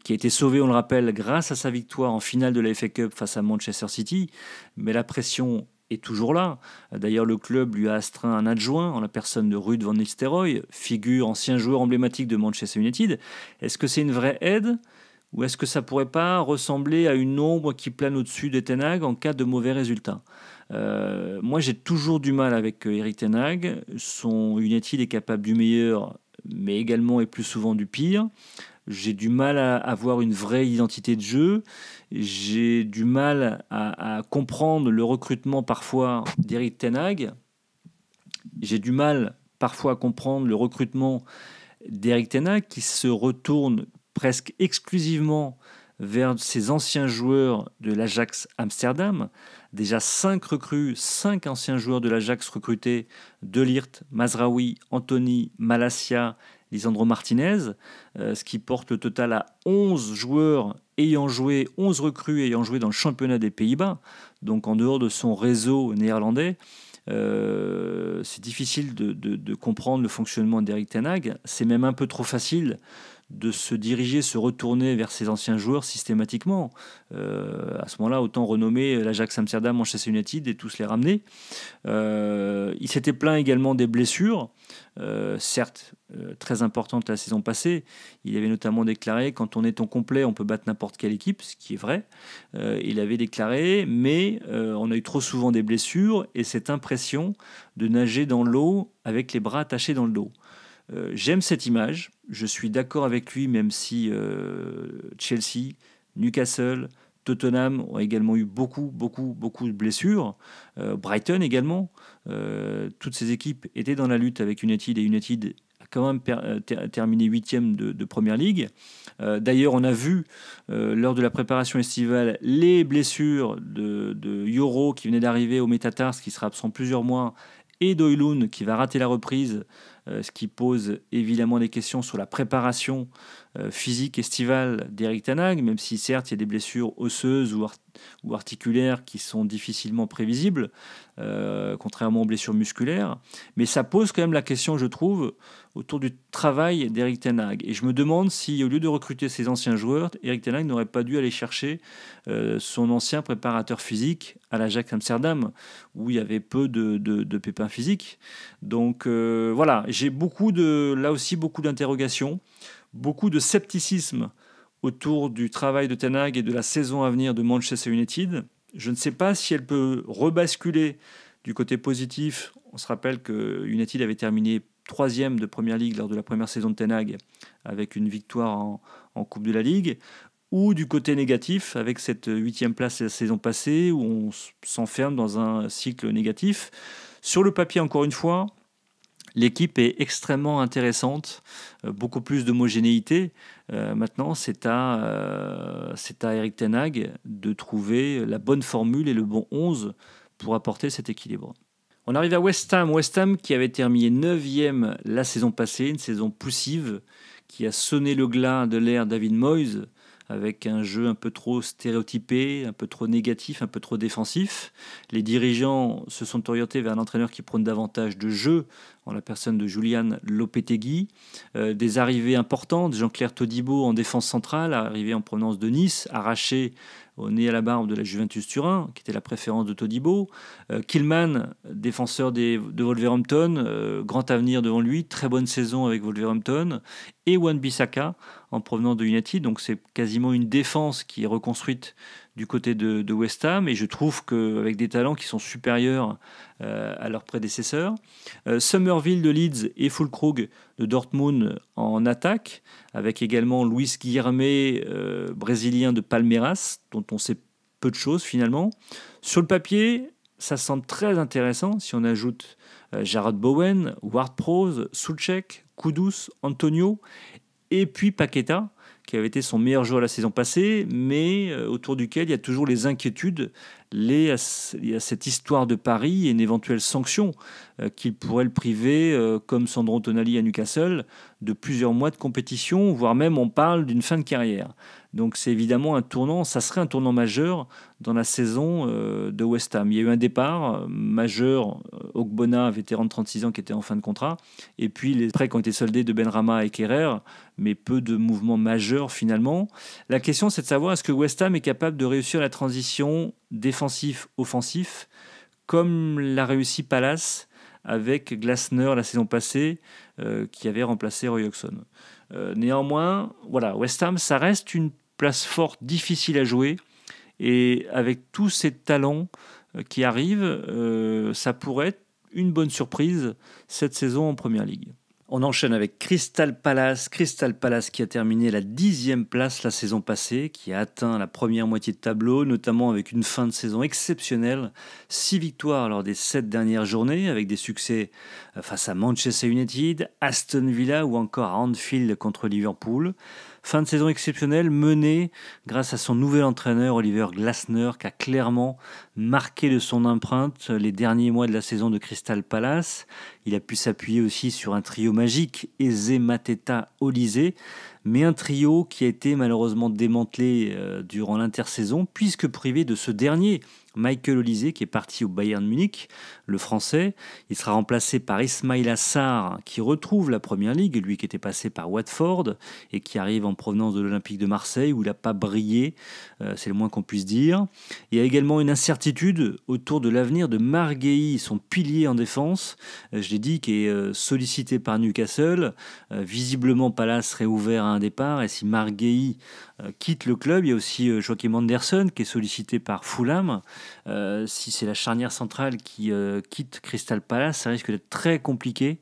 qui a été sauvé, on le rappelle, grâce à sa victoire en finale de la FA Cup face à Manchester City. Mais la pression est toujours là. D'ailleurs, le club lui a astreint un adjoint en la personne de Ruud van Nistelrooy, figure ancien joueur emblématique de Manchester United. Est-ce que c'est une vraie aide ou est-ce que ça pourrait pas ressembler à une ombre qui plane au-dessus des Ten en cas de mauvais résultats euh, Moi, j'ai toujours du mal avec euh, Eric Ten Son United est capable du meilleur, mais également et plus souvent du pire. J'ai du mal à avoir une vraie identité de jeu j'ai du mal à, comprendre le recrutement parfois d'Eric Tenag. J'ai du mal parfois à comprendre le recrutement d'Eric Tenag qui se retourne presque exclusivement vers ses anciens joueurs de l'Ajax Amsterdam. Déjà cinq recrues, cinq anciens joueurs de l'Ajax recrutés Lirt, Mazraoui, Anthony, Malassia, Lisandro Martinez, euh, ce qui porte le total à 11 joueurs ayant joué 11 recrues, ayant joué dans le championnat des Pays-Bas, donc en dehors de son réseau néerlandais, euh, c'est difficile de, de, comprendre le fonctionnement d'Eric Ten Hag. C'est même un peu trop facile de se diriger, se retourner vers ses anciens joueurs systématiquement. Euh, à ce moment-là, autant renommer l'Ajax Amsterdam, Manchester United et tous les ramener. Euh, il s'était plaint également des blessures, euh, certes très importantes la saison passée. Il avait notamment déclaré quand on est en complet, on peut battre n'importe quelle équipe, ce qui est vrai. il avait déclaré, mais on a eu trop souvent des blessures et cette impression de nager dans l'eau avec les bras attachés dans le dos. Euh, j'aime cette image, je suis d'accord avec lui, même si euh, Chelsea, Newcastle, Tottenham ont également eu beaucoup, beaucoup, beaucoup de blessures. Euh, Brighton également. toutes ces équipes étaient dans la lutte avec United et United a quand même terminé huitième de, de, Première Ligue. D'ailleurs, on a vu lors de la préparation estivale les blessures de, de Yoro qui venait d'arriver au Metatars, qui sera absent plusieurs mois, et d'Oiloun qui va rater la reprise euh, ce qui pose évidemment des questions sur la préparation euh, physique estivale d'Eric Tanag, même si certes il y a des blessures osseuses ou, articulaires qui sont difficilement prévisibles, euh, contrairement aux blessures musculaires. Mais ça pose quand même la question, je trouve, autour du travail d'Eric Tanag. Et je me demande si, au lieu de recruter ses anciens joueurs, Eric Tanag n'aurait pas dû aller chercher euh, son ancien préparateur physique à l'Ajax Amsterdam, où il y avait peu de, pépins physiques. Donc voilà, j'ai beaucoup de, là aussi beaucoup d'interrogations beaucoup de scepticisme autour du travail de Ten et de la saison à venir de Manchester United. Je ne sais pas si elle peut rebasculer du côté positif. On se rappelle que United avait terminé troisième de Première Ligue lors de la première saison de Ten avec une victoire en, Coupe de la Ligue ou du côté négatif, avec cette huitième place la saison passée, où on s'enferme dans un cycle négatif. Sur le papier, encore une fois, L'équipe est extrêmement intéressante, euh, beaucoup plus d'homogénéité. Euh, maintenant, c'est à, euh, à Eric Tenag de trouver la bonne formule et le bon 11 pour apporter cet équilibre. On arrive à West Ham. West Ham qui avait terminé 9e la saison passée, une saison poussive qui a sonné le glas de l'ère David Moyes avec un jeu un peu trop stéréotypé, un peu trop négatif, un peu trop défensif. Les dirigeants se sont orientés vers un entraîneur qui prône davantage de jeu, en la personne de Julian Lopetegui. Euh, des arrivées importantes, Jean-Claire Todibo en défense centrale, arrivé en provenance de Nice, arraché au nez à la barbe de la Juventus Turin, qui était la préférence de Todibo. Euh, Kilman, Killman, défenseur de Wolverhampton, euh, grand avenir devant lui, très bonne saison avec Wolverhampton et Wan Bissaka en provenant de United. Donc c'est quasiment une défense qui est reconstruite du côté de, West Ham. Et je trouve qu'avec des talents qui sont supérieurs euh, à leurs prédécesseurs. Euh, Somerville de Leeds et Fulkrug de Dortmund en attaque, avec également Luis Guillermé, euh, brésilien de Palmeiras, dont on sait peu de choses finalement. Sur le papier, ça semble très intéressant si on ajoute Jared euh, Bowen, Ward Prose, Sulchek, Kudus, Antonio et puis Paqueta qui avait été son meilleur joueur la saison passée, mais euh, autour duquel il y a toujours les inquiétudes y à, cette histoire de Paris et une éventuelle sanction euh, qui pourrait le priver, comme Sandro Tonali à Newcastle, de plusieurs mois de compétition, voire même on parle d'une fin de carrière. Donc c'est évidemment un tournant, ça serait un tournant majeur dans la saison euh, de West Ham. Il y a eu un départ euh, majeur, euh, Ogbonna, vétéran de 36 ans qui était en fin de contrat, et puis les prêts qui ont été soldés de Benrama et Kerrer, mais peu de mouvements majeurs finalement. La question c'est de savoir est-ce que West Ham est capable de réussir la transition défensif-offensif comme l'a réussi Palace avec Glasner la saison passée qui avait remplacé Roy Hodgson. néanmoins, voilà, West Ham, ça reste une place forte, difficile à jouer. Et avec tous ces talents euh, qui arrivent, euh, ça pourrait être une bonne surprise cette saison en Première League. On enchaîne avec Crystal Palace. Crystal Palace qui a terminé la dixième place la saison passée, qui a atteint la première moitié de tableau, notamment avec une fin de saison exceptionnelle. Six victoires lors des sept dernières journées, avec des succès euh, face à Manchester United, Aston Villa ou encore à Anfield contre Liverpool. Fin de saison exceptionnelle menée grâce à son nouvel entraîneur Oliver Glasner qui a clairement marqué de son empreinte les derniers mois de la saison de Crystal Palace. Il a pu s'appuyer aussi sur un trio magique, Eze, Mateta, olizé mais un trio qui a été malheureusement démantelé euh, durant l'intersaison puisque privé de ce dernier, Michael Olyse qui est parti au Bayern Munich le français. Il sera remplacé par Ismail Assar, qui retrouve la première ligue, lui qui était passé par Watford et qui arrive en provenance de l'Olympique de Marseille, où il n'a pas brillé, euh, c'est le moins qu'on puisse dire. Il y a également une incertitude autour de l'avenir de Margueil, son pilier en défense, euh, je l'ai dit, qui est euh, sollicité par Newcastle. visiblement, Palace serait ouvert à un départ, et si Margueil quitte le club, il y a aussi Joachim Anderson, qui est sollicité par Fulham. si c'est la charnière centrale qui euh, quitte Crystal Palace, ça risque d'être très compliqué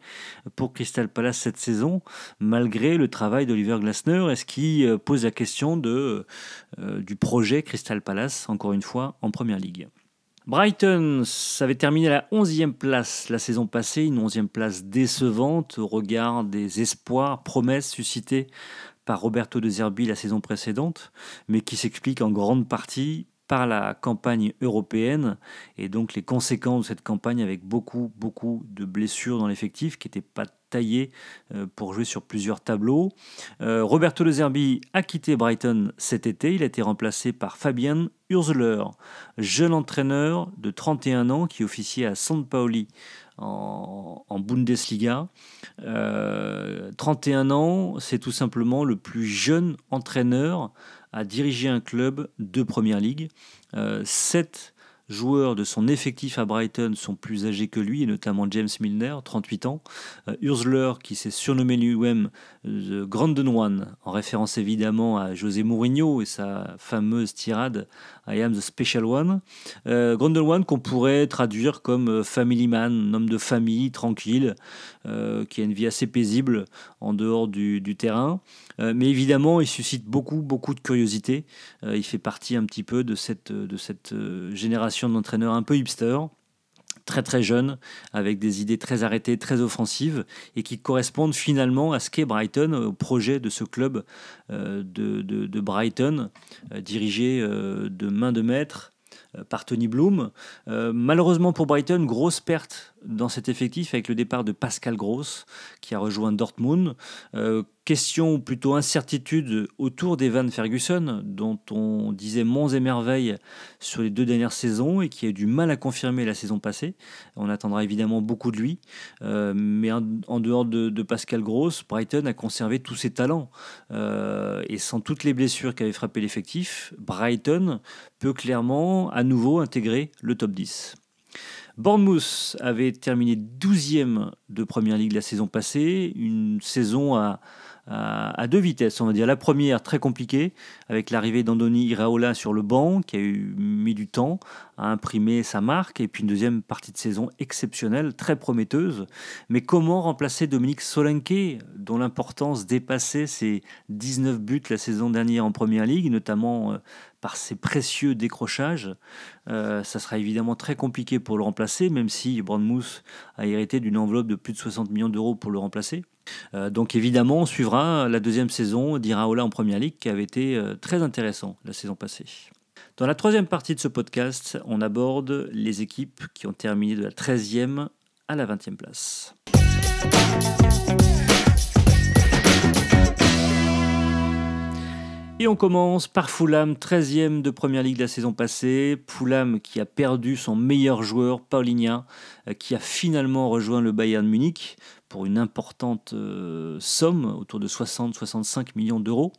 pour Crystal Palace cette saison, malgré le travail d'Oliver Glasner, et ce qui euh, pose la question de, euh, du projet Crystal Palace, encore une fois, en Première Ligue. Brighton avait terminé à la 11e place la saison passée, une 11e place décevante au regard des espoirs, promesses suscitées par Roberto De Zerbi la saison précédente, mais qui s'explique en grande partie par la campagne européenne et donc les conséquences de cette campagne avec beaucoup, beaucoup de blessures dans l'effectif qui n'étaient pas taillé euh, pour jouer sur plusieurs tableaux. Euh, Roberto De Zerbi a quitté Brighton cet été. Il a été remplacé par Fabian Urzeler, jeune entraîneur de 31 ans qui officiait à San Paoli en, Bundesliga. 31 euh, ans, c'est tout simplement le plus jeune entraîneur a dirigé un club de Première Ligue. Euh, sept joueurs de son effectif à Brighton sont plus âgés que lui, notamment James Milner, 38 ans, euh, Ursler, qui s'est surnommé lui-même euh, The Grande One, en référence évidemment à José Mourinho et sa fameuse tirade I am the special one. Euh, One qu'on pourrait traduire comme family man, homme de famille, tranquille, euh, qui a une vie assez paisible en dehors du, terrain. Euh, mais évidemment, il suscite beaucoup, beaucoup de curiosité. Euh, il fait partie un petit peu de cette, de cette génération d'entraîneurs un peu hipster très très jeune, avec des idées très arrêtées, très offensives, et qui correspondent finalement à ce qu'est Brighton, au projet de ce club de, Brighton, dirigé de main de maître par Tony Bloom. malheureusement pour Brighton, grosse perte dans cet effectif avec le départ de Pascal Gross qui a rejoint Dortmund. Euh, question ou plutôt incertitude autour d'Evan Ferguson dont on disait monts et merveilles sur les deux dernières saisons et qui a eu du mal à confirmer la saison passée. On attendra évidemment beaucoup de lui. Euh, mais en, dehors de, Pascal Gross, Brighton a conservé tous ses talents. Euh, et sans toutes les blessures qui avaient frappé l'effectif, Brighton peut clairement à nouveau intégrer le top 10. Bournemouth avait terminé 12e de Première Ligue la saison passée, une saison à à, deux vitesses, on va dire. La première, très compliquée, avec l'arrivée d'Andoni Iraola sur le banc, qui a eu mis du temps à imprimer sa marque, et puis une deuxième partie de saison exceptionnelle, très prometteuse. Mais comment remplacer Dominique Solanke, dont l'importance dépassait ses 19 buts la saison dernière en Première Ligue, notamment euh, par ses précieux décrochages. Euh, ça sera évidemment très compliqué pour le remplacer, même si Brandmousse a hérité d'une enveloppe de plus de 60 millions d'euros pour le remplacer. Euh, donc évidemment, on suivra la deuxième saison d'Iraola en Première Ligue qui avait été euh, très intéressant la saison passée. Dans la troisième partie de ce podcast, on aborde les équipes qui ont terminé de la 13e à la 20e place. Et on commence par Fulham, 13e de Première Ligue de la saison passée. Fulham qui a perdu son meilleur joueur, Paulinia, euh, qui a finalement rejoint le Bayern Munich pour une importante euh, somme, autour de 60-65 millions d'euros.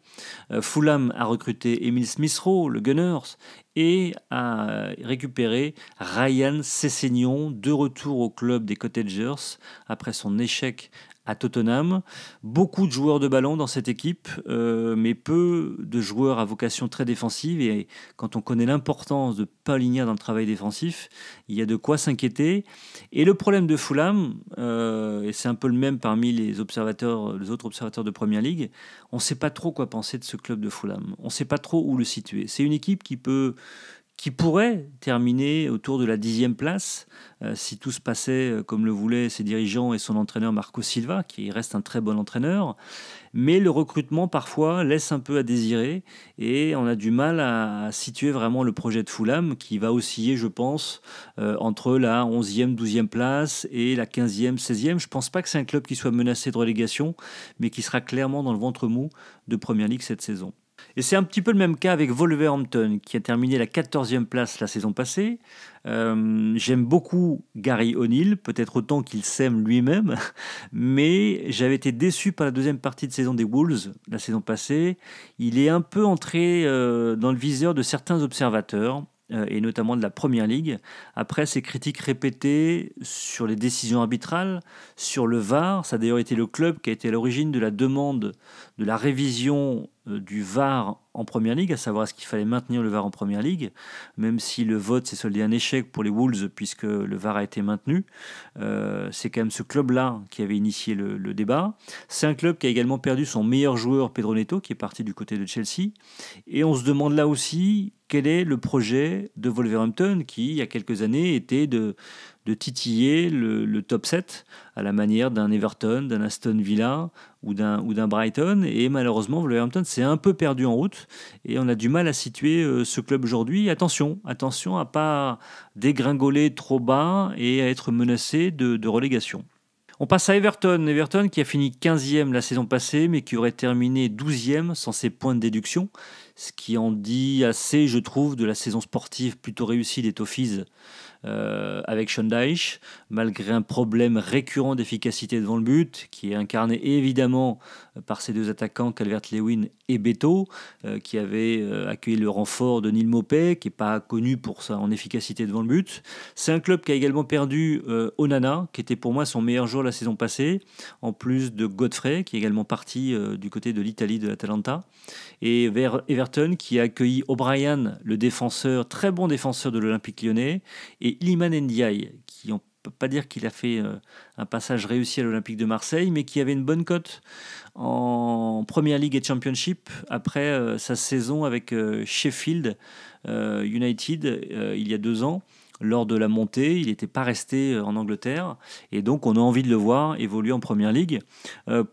Euh, Fulham a recruté Emile smith le Gunners, et a récupéré Ryan Sessegnon de retour au club des Cottagers après son échec à Tottenham. Beaucoup de joueurs de ballon dans cette équipe, euh, mais peu de joueurs à vocation très défensive. Et quand on connaît l'importance de Paulina dans le travail défensif, il y a de quoi s'inquiéter. Et le problème de Fulham, euh, et c'est un peu le même parmi les observateurs, les autres observateurs de Première Ligue, on ne sait pas trop quoi penser de ce club de Fulham. On ne sait pas trop où le situer. C'est une équipe qui peut qui pourrait terminer autour de la dixième place euh, si tout se passait euh, comme le voulaient ses dirigeants et son entraîneur Marco Silva, qui reste un très bon entraîneur. Mais le recrutement parfois laisse un peu à désirer et on a du mal à, situer vraiment le projet de Fulham qui va osciller, je pense, euh, entre la 11e, 12e place et la 15e, 16e. Je ne pense pas que c'est un club qui soit menacé de relégation, mais qui sera clairement dans le ventre mou de Première Ligue cette saison. Et c'est un petit peu le même cas avec Wolverhampton, qui a terminé la 14e place la saison passée. Euh, j'aime beaucoup Gary O'Neill, peut-être autant qu'il s'aime lui-même, mais j'avais été déçu par la deuxième partie de saison des Wolves la saison passée. Il est un peu entré euh, dans le viseur de certains observateurs euh, et notamment de la Première Ligue, après ses critiques répétées sur les décisions arbitrales, sur le VAR. Ça a d'ailleurs été le club qui a été à l'origine de la demande de la révision euh, du VAR en Première Ligue, à savoir est-ce qu'il fallait maintenir le VAR en Première Ligue, même si le vote s'est soldé un échec pour les Wolves puisque le VAR a été maintenu. Euh, c'est quand même ce club-là qui avait initié le débat. C'est un club qui a également perdu son meilleur joueur Pedro Neto, qui est parti du côté de Chelsea. Et on se demande là aussi quel est le projet de Wolverhampton, qui il y a quelques années était de de titiller le, top 7 à la manière d'un Everton, d'un Aston Villa ou d'un, Brighton. Et malheureusement, Wolverhampton s'est un peu perdu en route et on a du mal à situer euh, ce club aujourd'hui. Attention, attention à pas dégringoler trop bas et à être menacé de, relégation. On passe à Everton. Everton qui a fini 15e la saison passée, mais qui aurait terminé 12e sans ses points de déduction. Ce qui en dit assez, je trouve, de la saison sportive plutôt réussie des Toffees euh, avec Sean malgré un problème récurrent d'efficacité devant le but, qui est incarné évidemment euh, par ces deux attaquants, Calvert-Lewin et Beto, euh, qui avait euh, accueilli le renfort de Neil Mopé, qui n'est pas connu pour sa en efficacité devant le but. C'est un club qui a également perdu euh, Onana, qui était pour moi son meilleur joueur la saison passée, en plus de Godfrey, qui est également parti du côté de l'Italie, de l'Atalanta, et vers Everton, qui a accueilli O'Brien, le défenseur, très bon défenseur de l'Olympique lyonnais, et Liman Ndiaye, qui ont peut pas dire qu'il a fait euh, un passage réussi à l'Olympique de Marseille, mais qui avait une bonne cote en Premier League et Championship après euh, sa saison avec euh, Sheffield United il y a deux ans. Lors de la montée, il n'était pas resté en Angleterre et donc on a envie de le voir évoluer en Première League.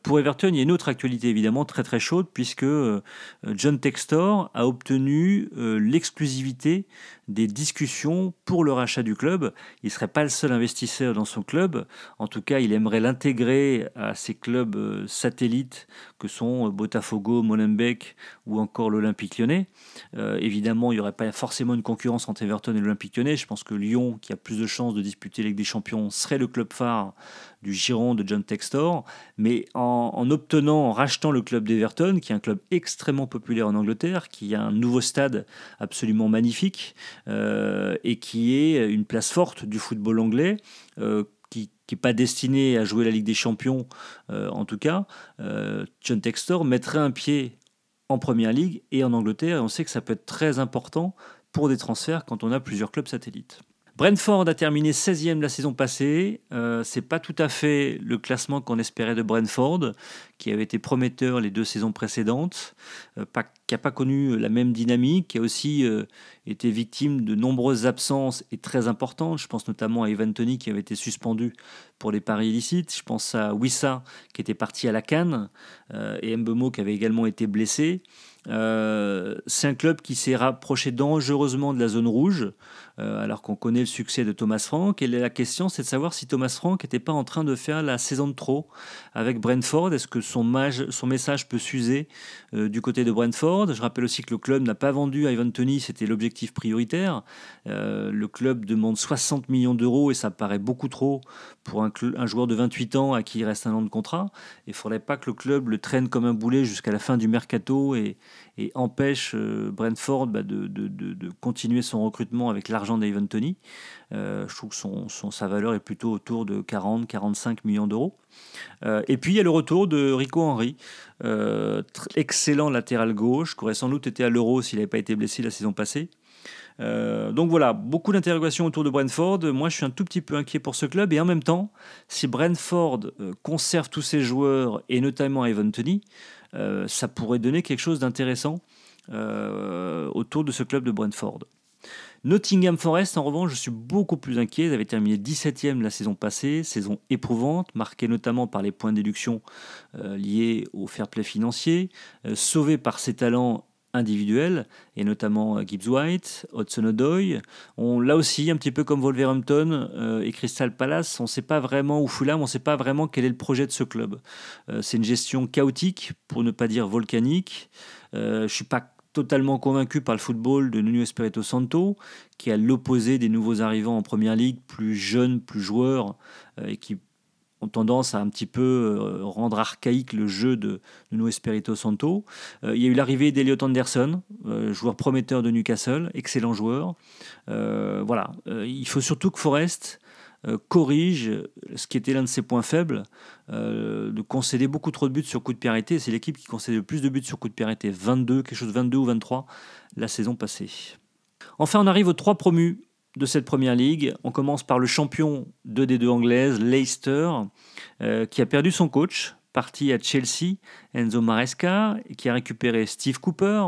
pour Everton, il y a une autre actualité évidemment très très chaude puisque John Textor a obtenu l'exclusivité des discussions pour le rachat du club. Il serait pas le seul investisseur dans son club. En tout cas, il aimerait l'intégrer à ses clubs euh, satellites que sont euh, Botafogo, Molenbeek ou encore l'Olympique lyonnais. Euh, évidemment, il n'y aurait pas forcément une concurrence entre Everton et l'Olympique lyonnais. Je pense que Lyon, qui a plus de chances de disputer Ligue des Champions, serait le club phare du giron de John Textor, mais en, obtenant, en rachetant le club d'Everton, qui est un club extrêmement populaire en Angleterre, qui a un nouveau stade absolument magnifique euh, et qui est une place forte du football anglais. Euh, qui n'est pas destiné à jouer la Ligue des Champions, euh, en tout cas, John Textor mettrait un pied en Première Ligue et en Angleterre, et on sait que ça peut être très important pour des transferts quand on a plusieurs clubs satellites. Brentford a terminé 16e la saison passée. Euh, c'est pas tout à fait le classement qu'on espérait de Brentford, qui avait été prometteur les deux saisons précédentes, euh, qui n'a pas connu la même dynamique, qui a aussi euh, été victime de nombreuses absences et très importantes. Je pense notamment à Evan Tony qui avait été suspendu pour les paris illicites. Je pense à Wissa qui était parti à la Cannes et Mbemo qui avait également été blessé. c'est un club qui s'est rapproché dangereusement de la zone rouge. Euh, alors qu'on connaît le succès de Thomas Frank. Et la question, c'est de savoir si Thomas Frank n'était pas en train de faire la saison de trop avec Brentford. Est-ce que son, message peut s'user euh, du côté de Brentford Je rappelle aussi que le club n'a pas vendu Ivan Tony, c'était l'objectif prioritaire. Euh, le club demande 60 millions d'euros et ça paraît beaucoup trop pour un, joueur de 28 ans à qui il reste un an de contrat. Il ne faudrait pas que le club le traîne comme un boulet jusqu'à la fin du mercato et, et empêche euh, Brentford bah, de, de, de, continuer son recrutement avec l'argent d'Ivan Tony. Euh, je trouve que son, son, sa valeur est plutôt autour de 40-45 millions d'euros. Euh, et puis il y a le retour de Rico Henry, excellent latéral gauche, qui aurait sans doute été à l'euro s'il n'avait pas été blessé la saison passée. donc voilà, beaucoup d'interrogations autour de Brentford. Moi, je suis un tout petit peu inquiet pour ce club. Et en même temps, si Brentford conserve tous ses joueurs, et notamment Evan Tony, euh, ça pourrait donner quelque chose d'intéressant euh, autour de ce club de Brentford. Nottingham Forest, en revanche, je suis beaucoup plus inquiet. Ils avaient terminé 17e la saison passée, saison éprouvante, marquée notamment par les points déduction euh, liés au fair play financier, sauvé par ses talents individuels, et notamment euh, Gibbs White, Hudson O'Doy. On, là aussi, un petit peu comme Wolverhampton euh, et Crystal Palace, on ne sait pas vraiment, ou Fulham, on ne sait pas vraiment quel est le projet de ce club. Euh, c'est une gestion chaotique, pour ne pas dire volcanique. je ne suis pas totalement convaincu par le football de Nuno Espirito Santo, qui est à l'opposé des nouveaux arrivants en Première Ligue, plus jeunes, plus joueurs, et qui ont tendance à un petit peu euh, rendre archaïque le jeu de Nuno Espirito Santo. Euh, il y a eu l'arrivée d'Eliot Anderson, euh, joueur prometteur de Newcastle, excellent joueur. voilà, il faut surtout que Forest corrige ce qui était l'un de ses points faibles, de concéder beaucoup trop de buts sur coup de pied C'est l'équipe qui concède le plus de buts sur coup de pied 22, quelque chose 22 ou 23 la saison passée. Enfin, on arrive aux trois promus de cette première ligue. On commence par le champion de D2 anglaise, Leicester, euh, qui a perdu son coach, parti à Chelsea, Enzo Maresca, qui a récupéré Steve Cooper,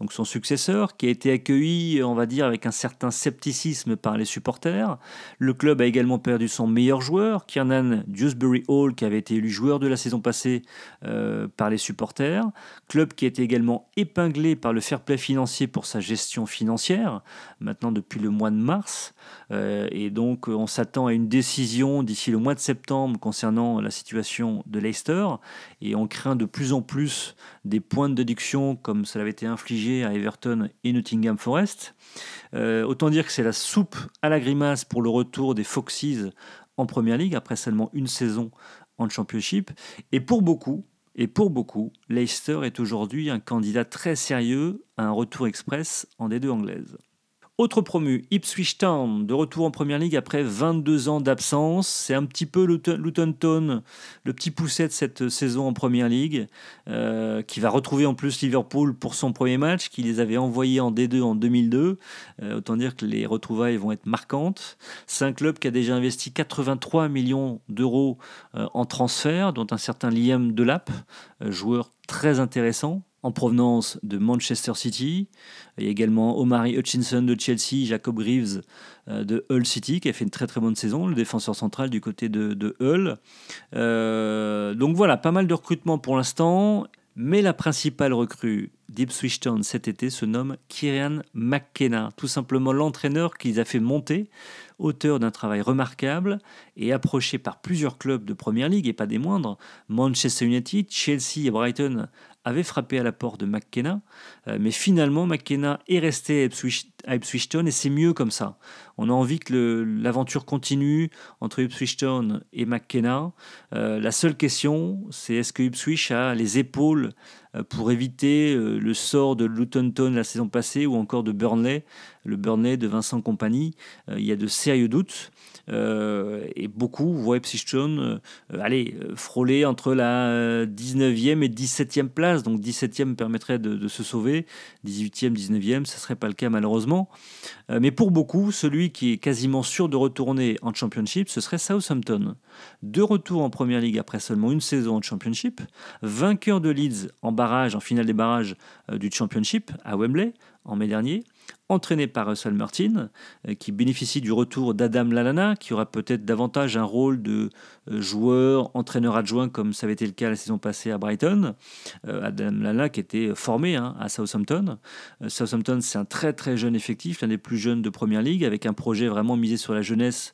donc son successeur, qui a été accueilli, on va dire, avec un certain scepticisme par les supporters. Le club a également perdu son meilleur joueur, Kiernan Dewsbury Hall, qui avait été élu joueur de la saison passée euh, par les supporters. Club qui a été également épinglé par le fair play financier pour sa gestion financière, maintenant depuis le mois de mars. Euh, et donc, euh, on s'attend à une décision d'ici le mois de septembre concernant la situation de Leicester. Et on craint de plus en plus des points de déduction comme cela avait été infligé à Everton et Nottingham Forest. Euh, autant dire que c'est la soupe à la grimace pour le retour des Foxes en Première Ligue après seulement une saison en Championship. Et pour beaucoup, et pour beaucoup, Leicester est aujourd'hui un candidat très sérieux à un retour express en D2 anglaise. Autre promu, Ipswich Town, de retour en Première Ligue après 22 ans d'absence. C'est un petit peu Luton Town, le petit pousset de cette saison en Première Ligue, euh, qui va retrouver en plus Liverpool pour son premier match, qui les avait envoyés en D2 en 2002. Euh, autant dire que les retrouvailles vont être marquantes. C'est un club qui a déjà investi 83 millions d'euros euh, en transfert, dont un certain Liam Delap, joueur très intéressant, en provenance de Manchester City. Il y a également Omari Hutchinson de Chelsea, Jacob Reeves euh, de Hull City, qui a fait une très très bonne saison, le défenseur central du côté de, Hull. Euh, donc voilà, pas mal de recrutements pour l'instant, mais la principale recrue d'Ipswich Town cet été se nomme Kieran McKenna, tout simplement l'entraîneur qu'ils a fait monter, auteur d'un travail remarquable et approché par plusieurs clubs de Première Ligue et pas des moindres, Manchester United, Chelsea et Brighton avait frappé à la porte de McKenna, euh, mais finalement McKenna est resté à Ipswich, et c'est mieux comme ça. On a envie que l'aventure continue entre Ipswich Town et McKenna. Euh, la seule question, c'est est-ce que Ipswich a les épaules euh, pour éviter le sort de Luton Town la saison passée ou encore de Burnley, le Burnley de Vincent Compagnie. Il y a de sérieux doutes. Euh, et beaucoup voient Epsilon euh, aller euh, frôler entre la 19e et 17e place. Donc 17e permettrait de, se sauver, 18e, 19e, ce ne serait pas le cas malheureusement. mais pour beaucoup, celui qui est quasiment sûr de retourner en Championship, ce serait Southampton. Deux retours en Première Ligue après seulement une saison en Championship, vainqueur de Leeds en barrage, en finale des barrages du Championship à Wembley en mai dernier, entraîné par Russell Martin, euh, qui bénéficie du retour d'Adam Lalana, qui aura peut-être davantage un rôle de euh, joueur, entraîneur adjoint, comme ça avait été le cas la saison passée à Brighton. Euh, Adam Lalana qui était formé hein, à Southampton. Southampton, c'est un très très jeune effectif, l'un des plus jeunes de Première League, avec un projet vraiment misé sur la jeunesse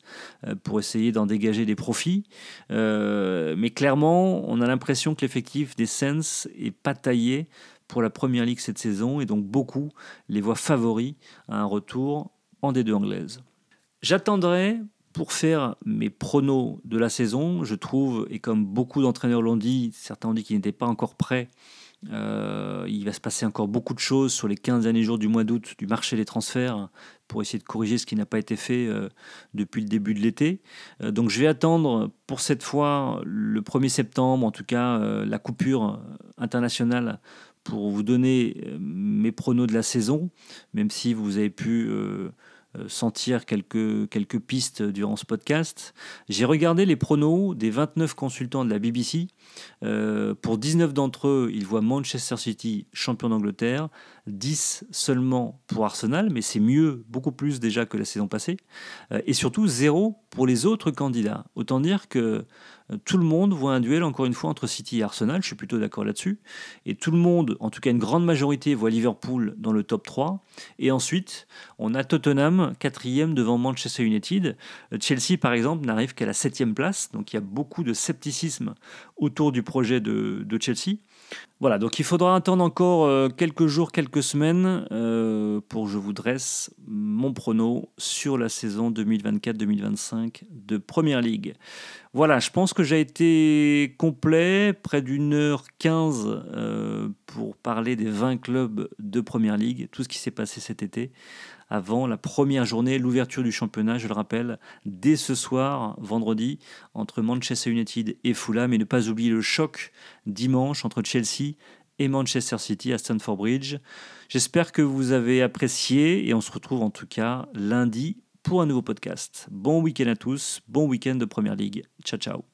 pour essayer d'en dégager des profits. mais clairement, on a l'impression que l'effectif des Sens est pas taillé pour la Première Ligue cette saison et donc beaucoup les voient favoris à un retour en D2 anglaise. J'attendrai pour faire mes pronos de la saison. Je trouve, et comme beaucoup d'entraîneurs l'ont dit, certains ont dit qu'ils n'étaient pas encore prêts. Euh, il va se passer encore beaucoup de choses sur les 15 derniers jours du mois d'août du marché des transferts pour essayer de corriger ce qui n'a pas été fait euh, depuis le début de l'été. Euh, donc je vais attendre pour cette fois le 1er septembre, en tout cas la coupure internationale pour vous donner euh, mes pronos de la saison, même si vous avez pu euh, euh, sentir quelques, quelques pistes durant ce podcast. J'ai regardé les pronos des 29 consultants de la BBC. pour 19 d'entre eux, ils voient Manchester City champion d'Angleterre, 10 seulement pour Arsenal, mais c'est mieux, beaucoup plus déjà que la saison passée, et surtout 0 pour les autres candidats. Autant dire que tout le monde voit un duel, encore une fois, entre City et Arsenal, je suis plutôt d'accord là-dessus. Et tout le monde, en tout cas une grande majorité, voit Liverpool dans le top 3. Et ensuite, on a Tottenham, quatrième devant Manchester United. Euh, Chelsea, par exemple, n'arrive qu'à la septième place, donc il y a beaucoup de scepticisme autour du projet de, Chelsea. Voilà, donc il faudra attendre encore euh, quelques jours, quelques semaines euh, pour je vous dresse mon prono sur la saison 2024-2025 de Première League. Voilà, je pense que j'ai été complet, près d'une heure quinze euh, pour parler des 20 clubs de Première Ligue, tout ce qui s'est passé cet été, avant la première journée, l'ouverture du championnat, je le rappelle, dès ce soir, vendredi, entre Manchester United et Fulham, et ne pas oublier le choc dimanche entre Chelsea et Manchester City à Stamford Bridge. J'espère que vous avez apprécié, et on se retrouve en tout cas lundi pour un nouveau podcast. Bon week-end à tous, bon week-end de Première Ligue. Ciao ciao.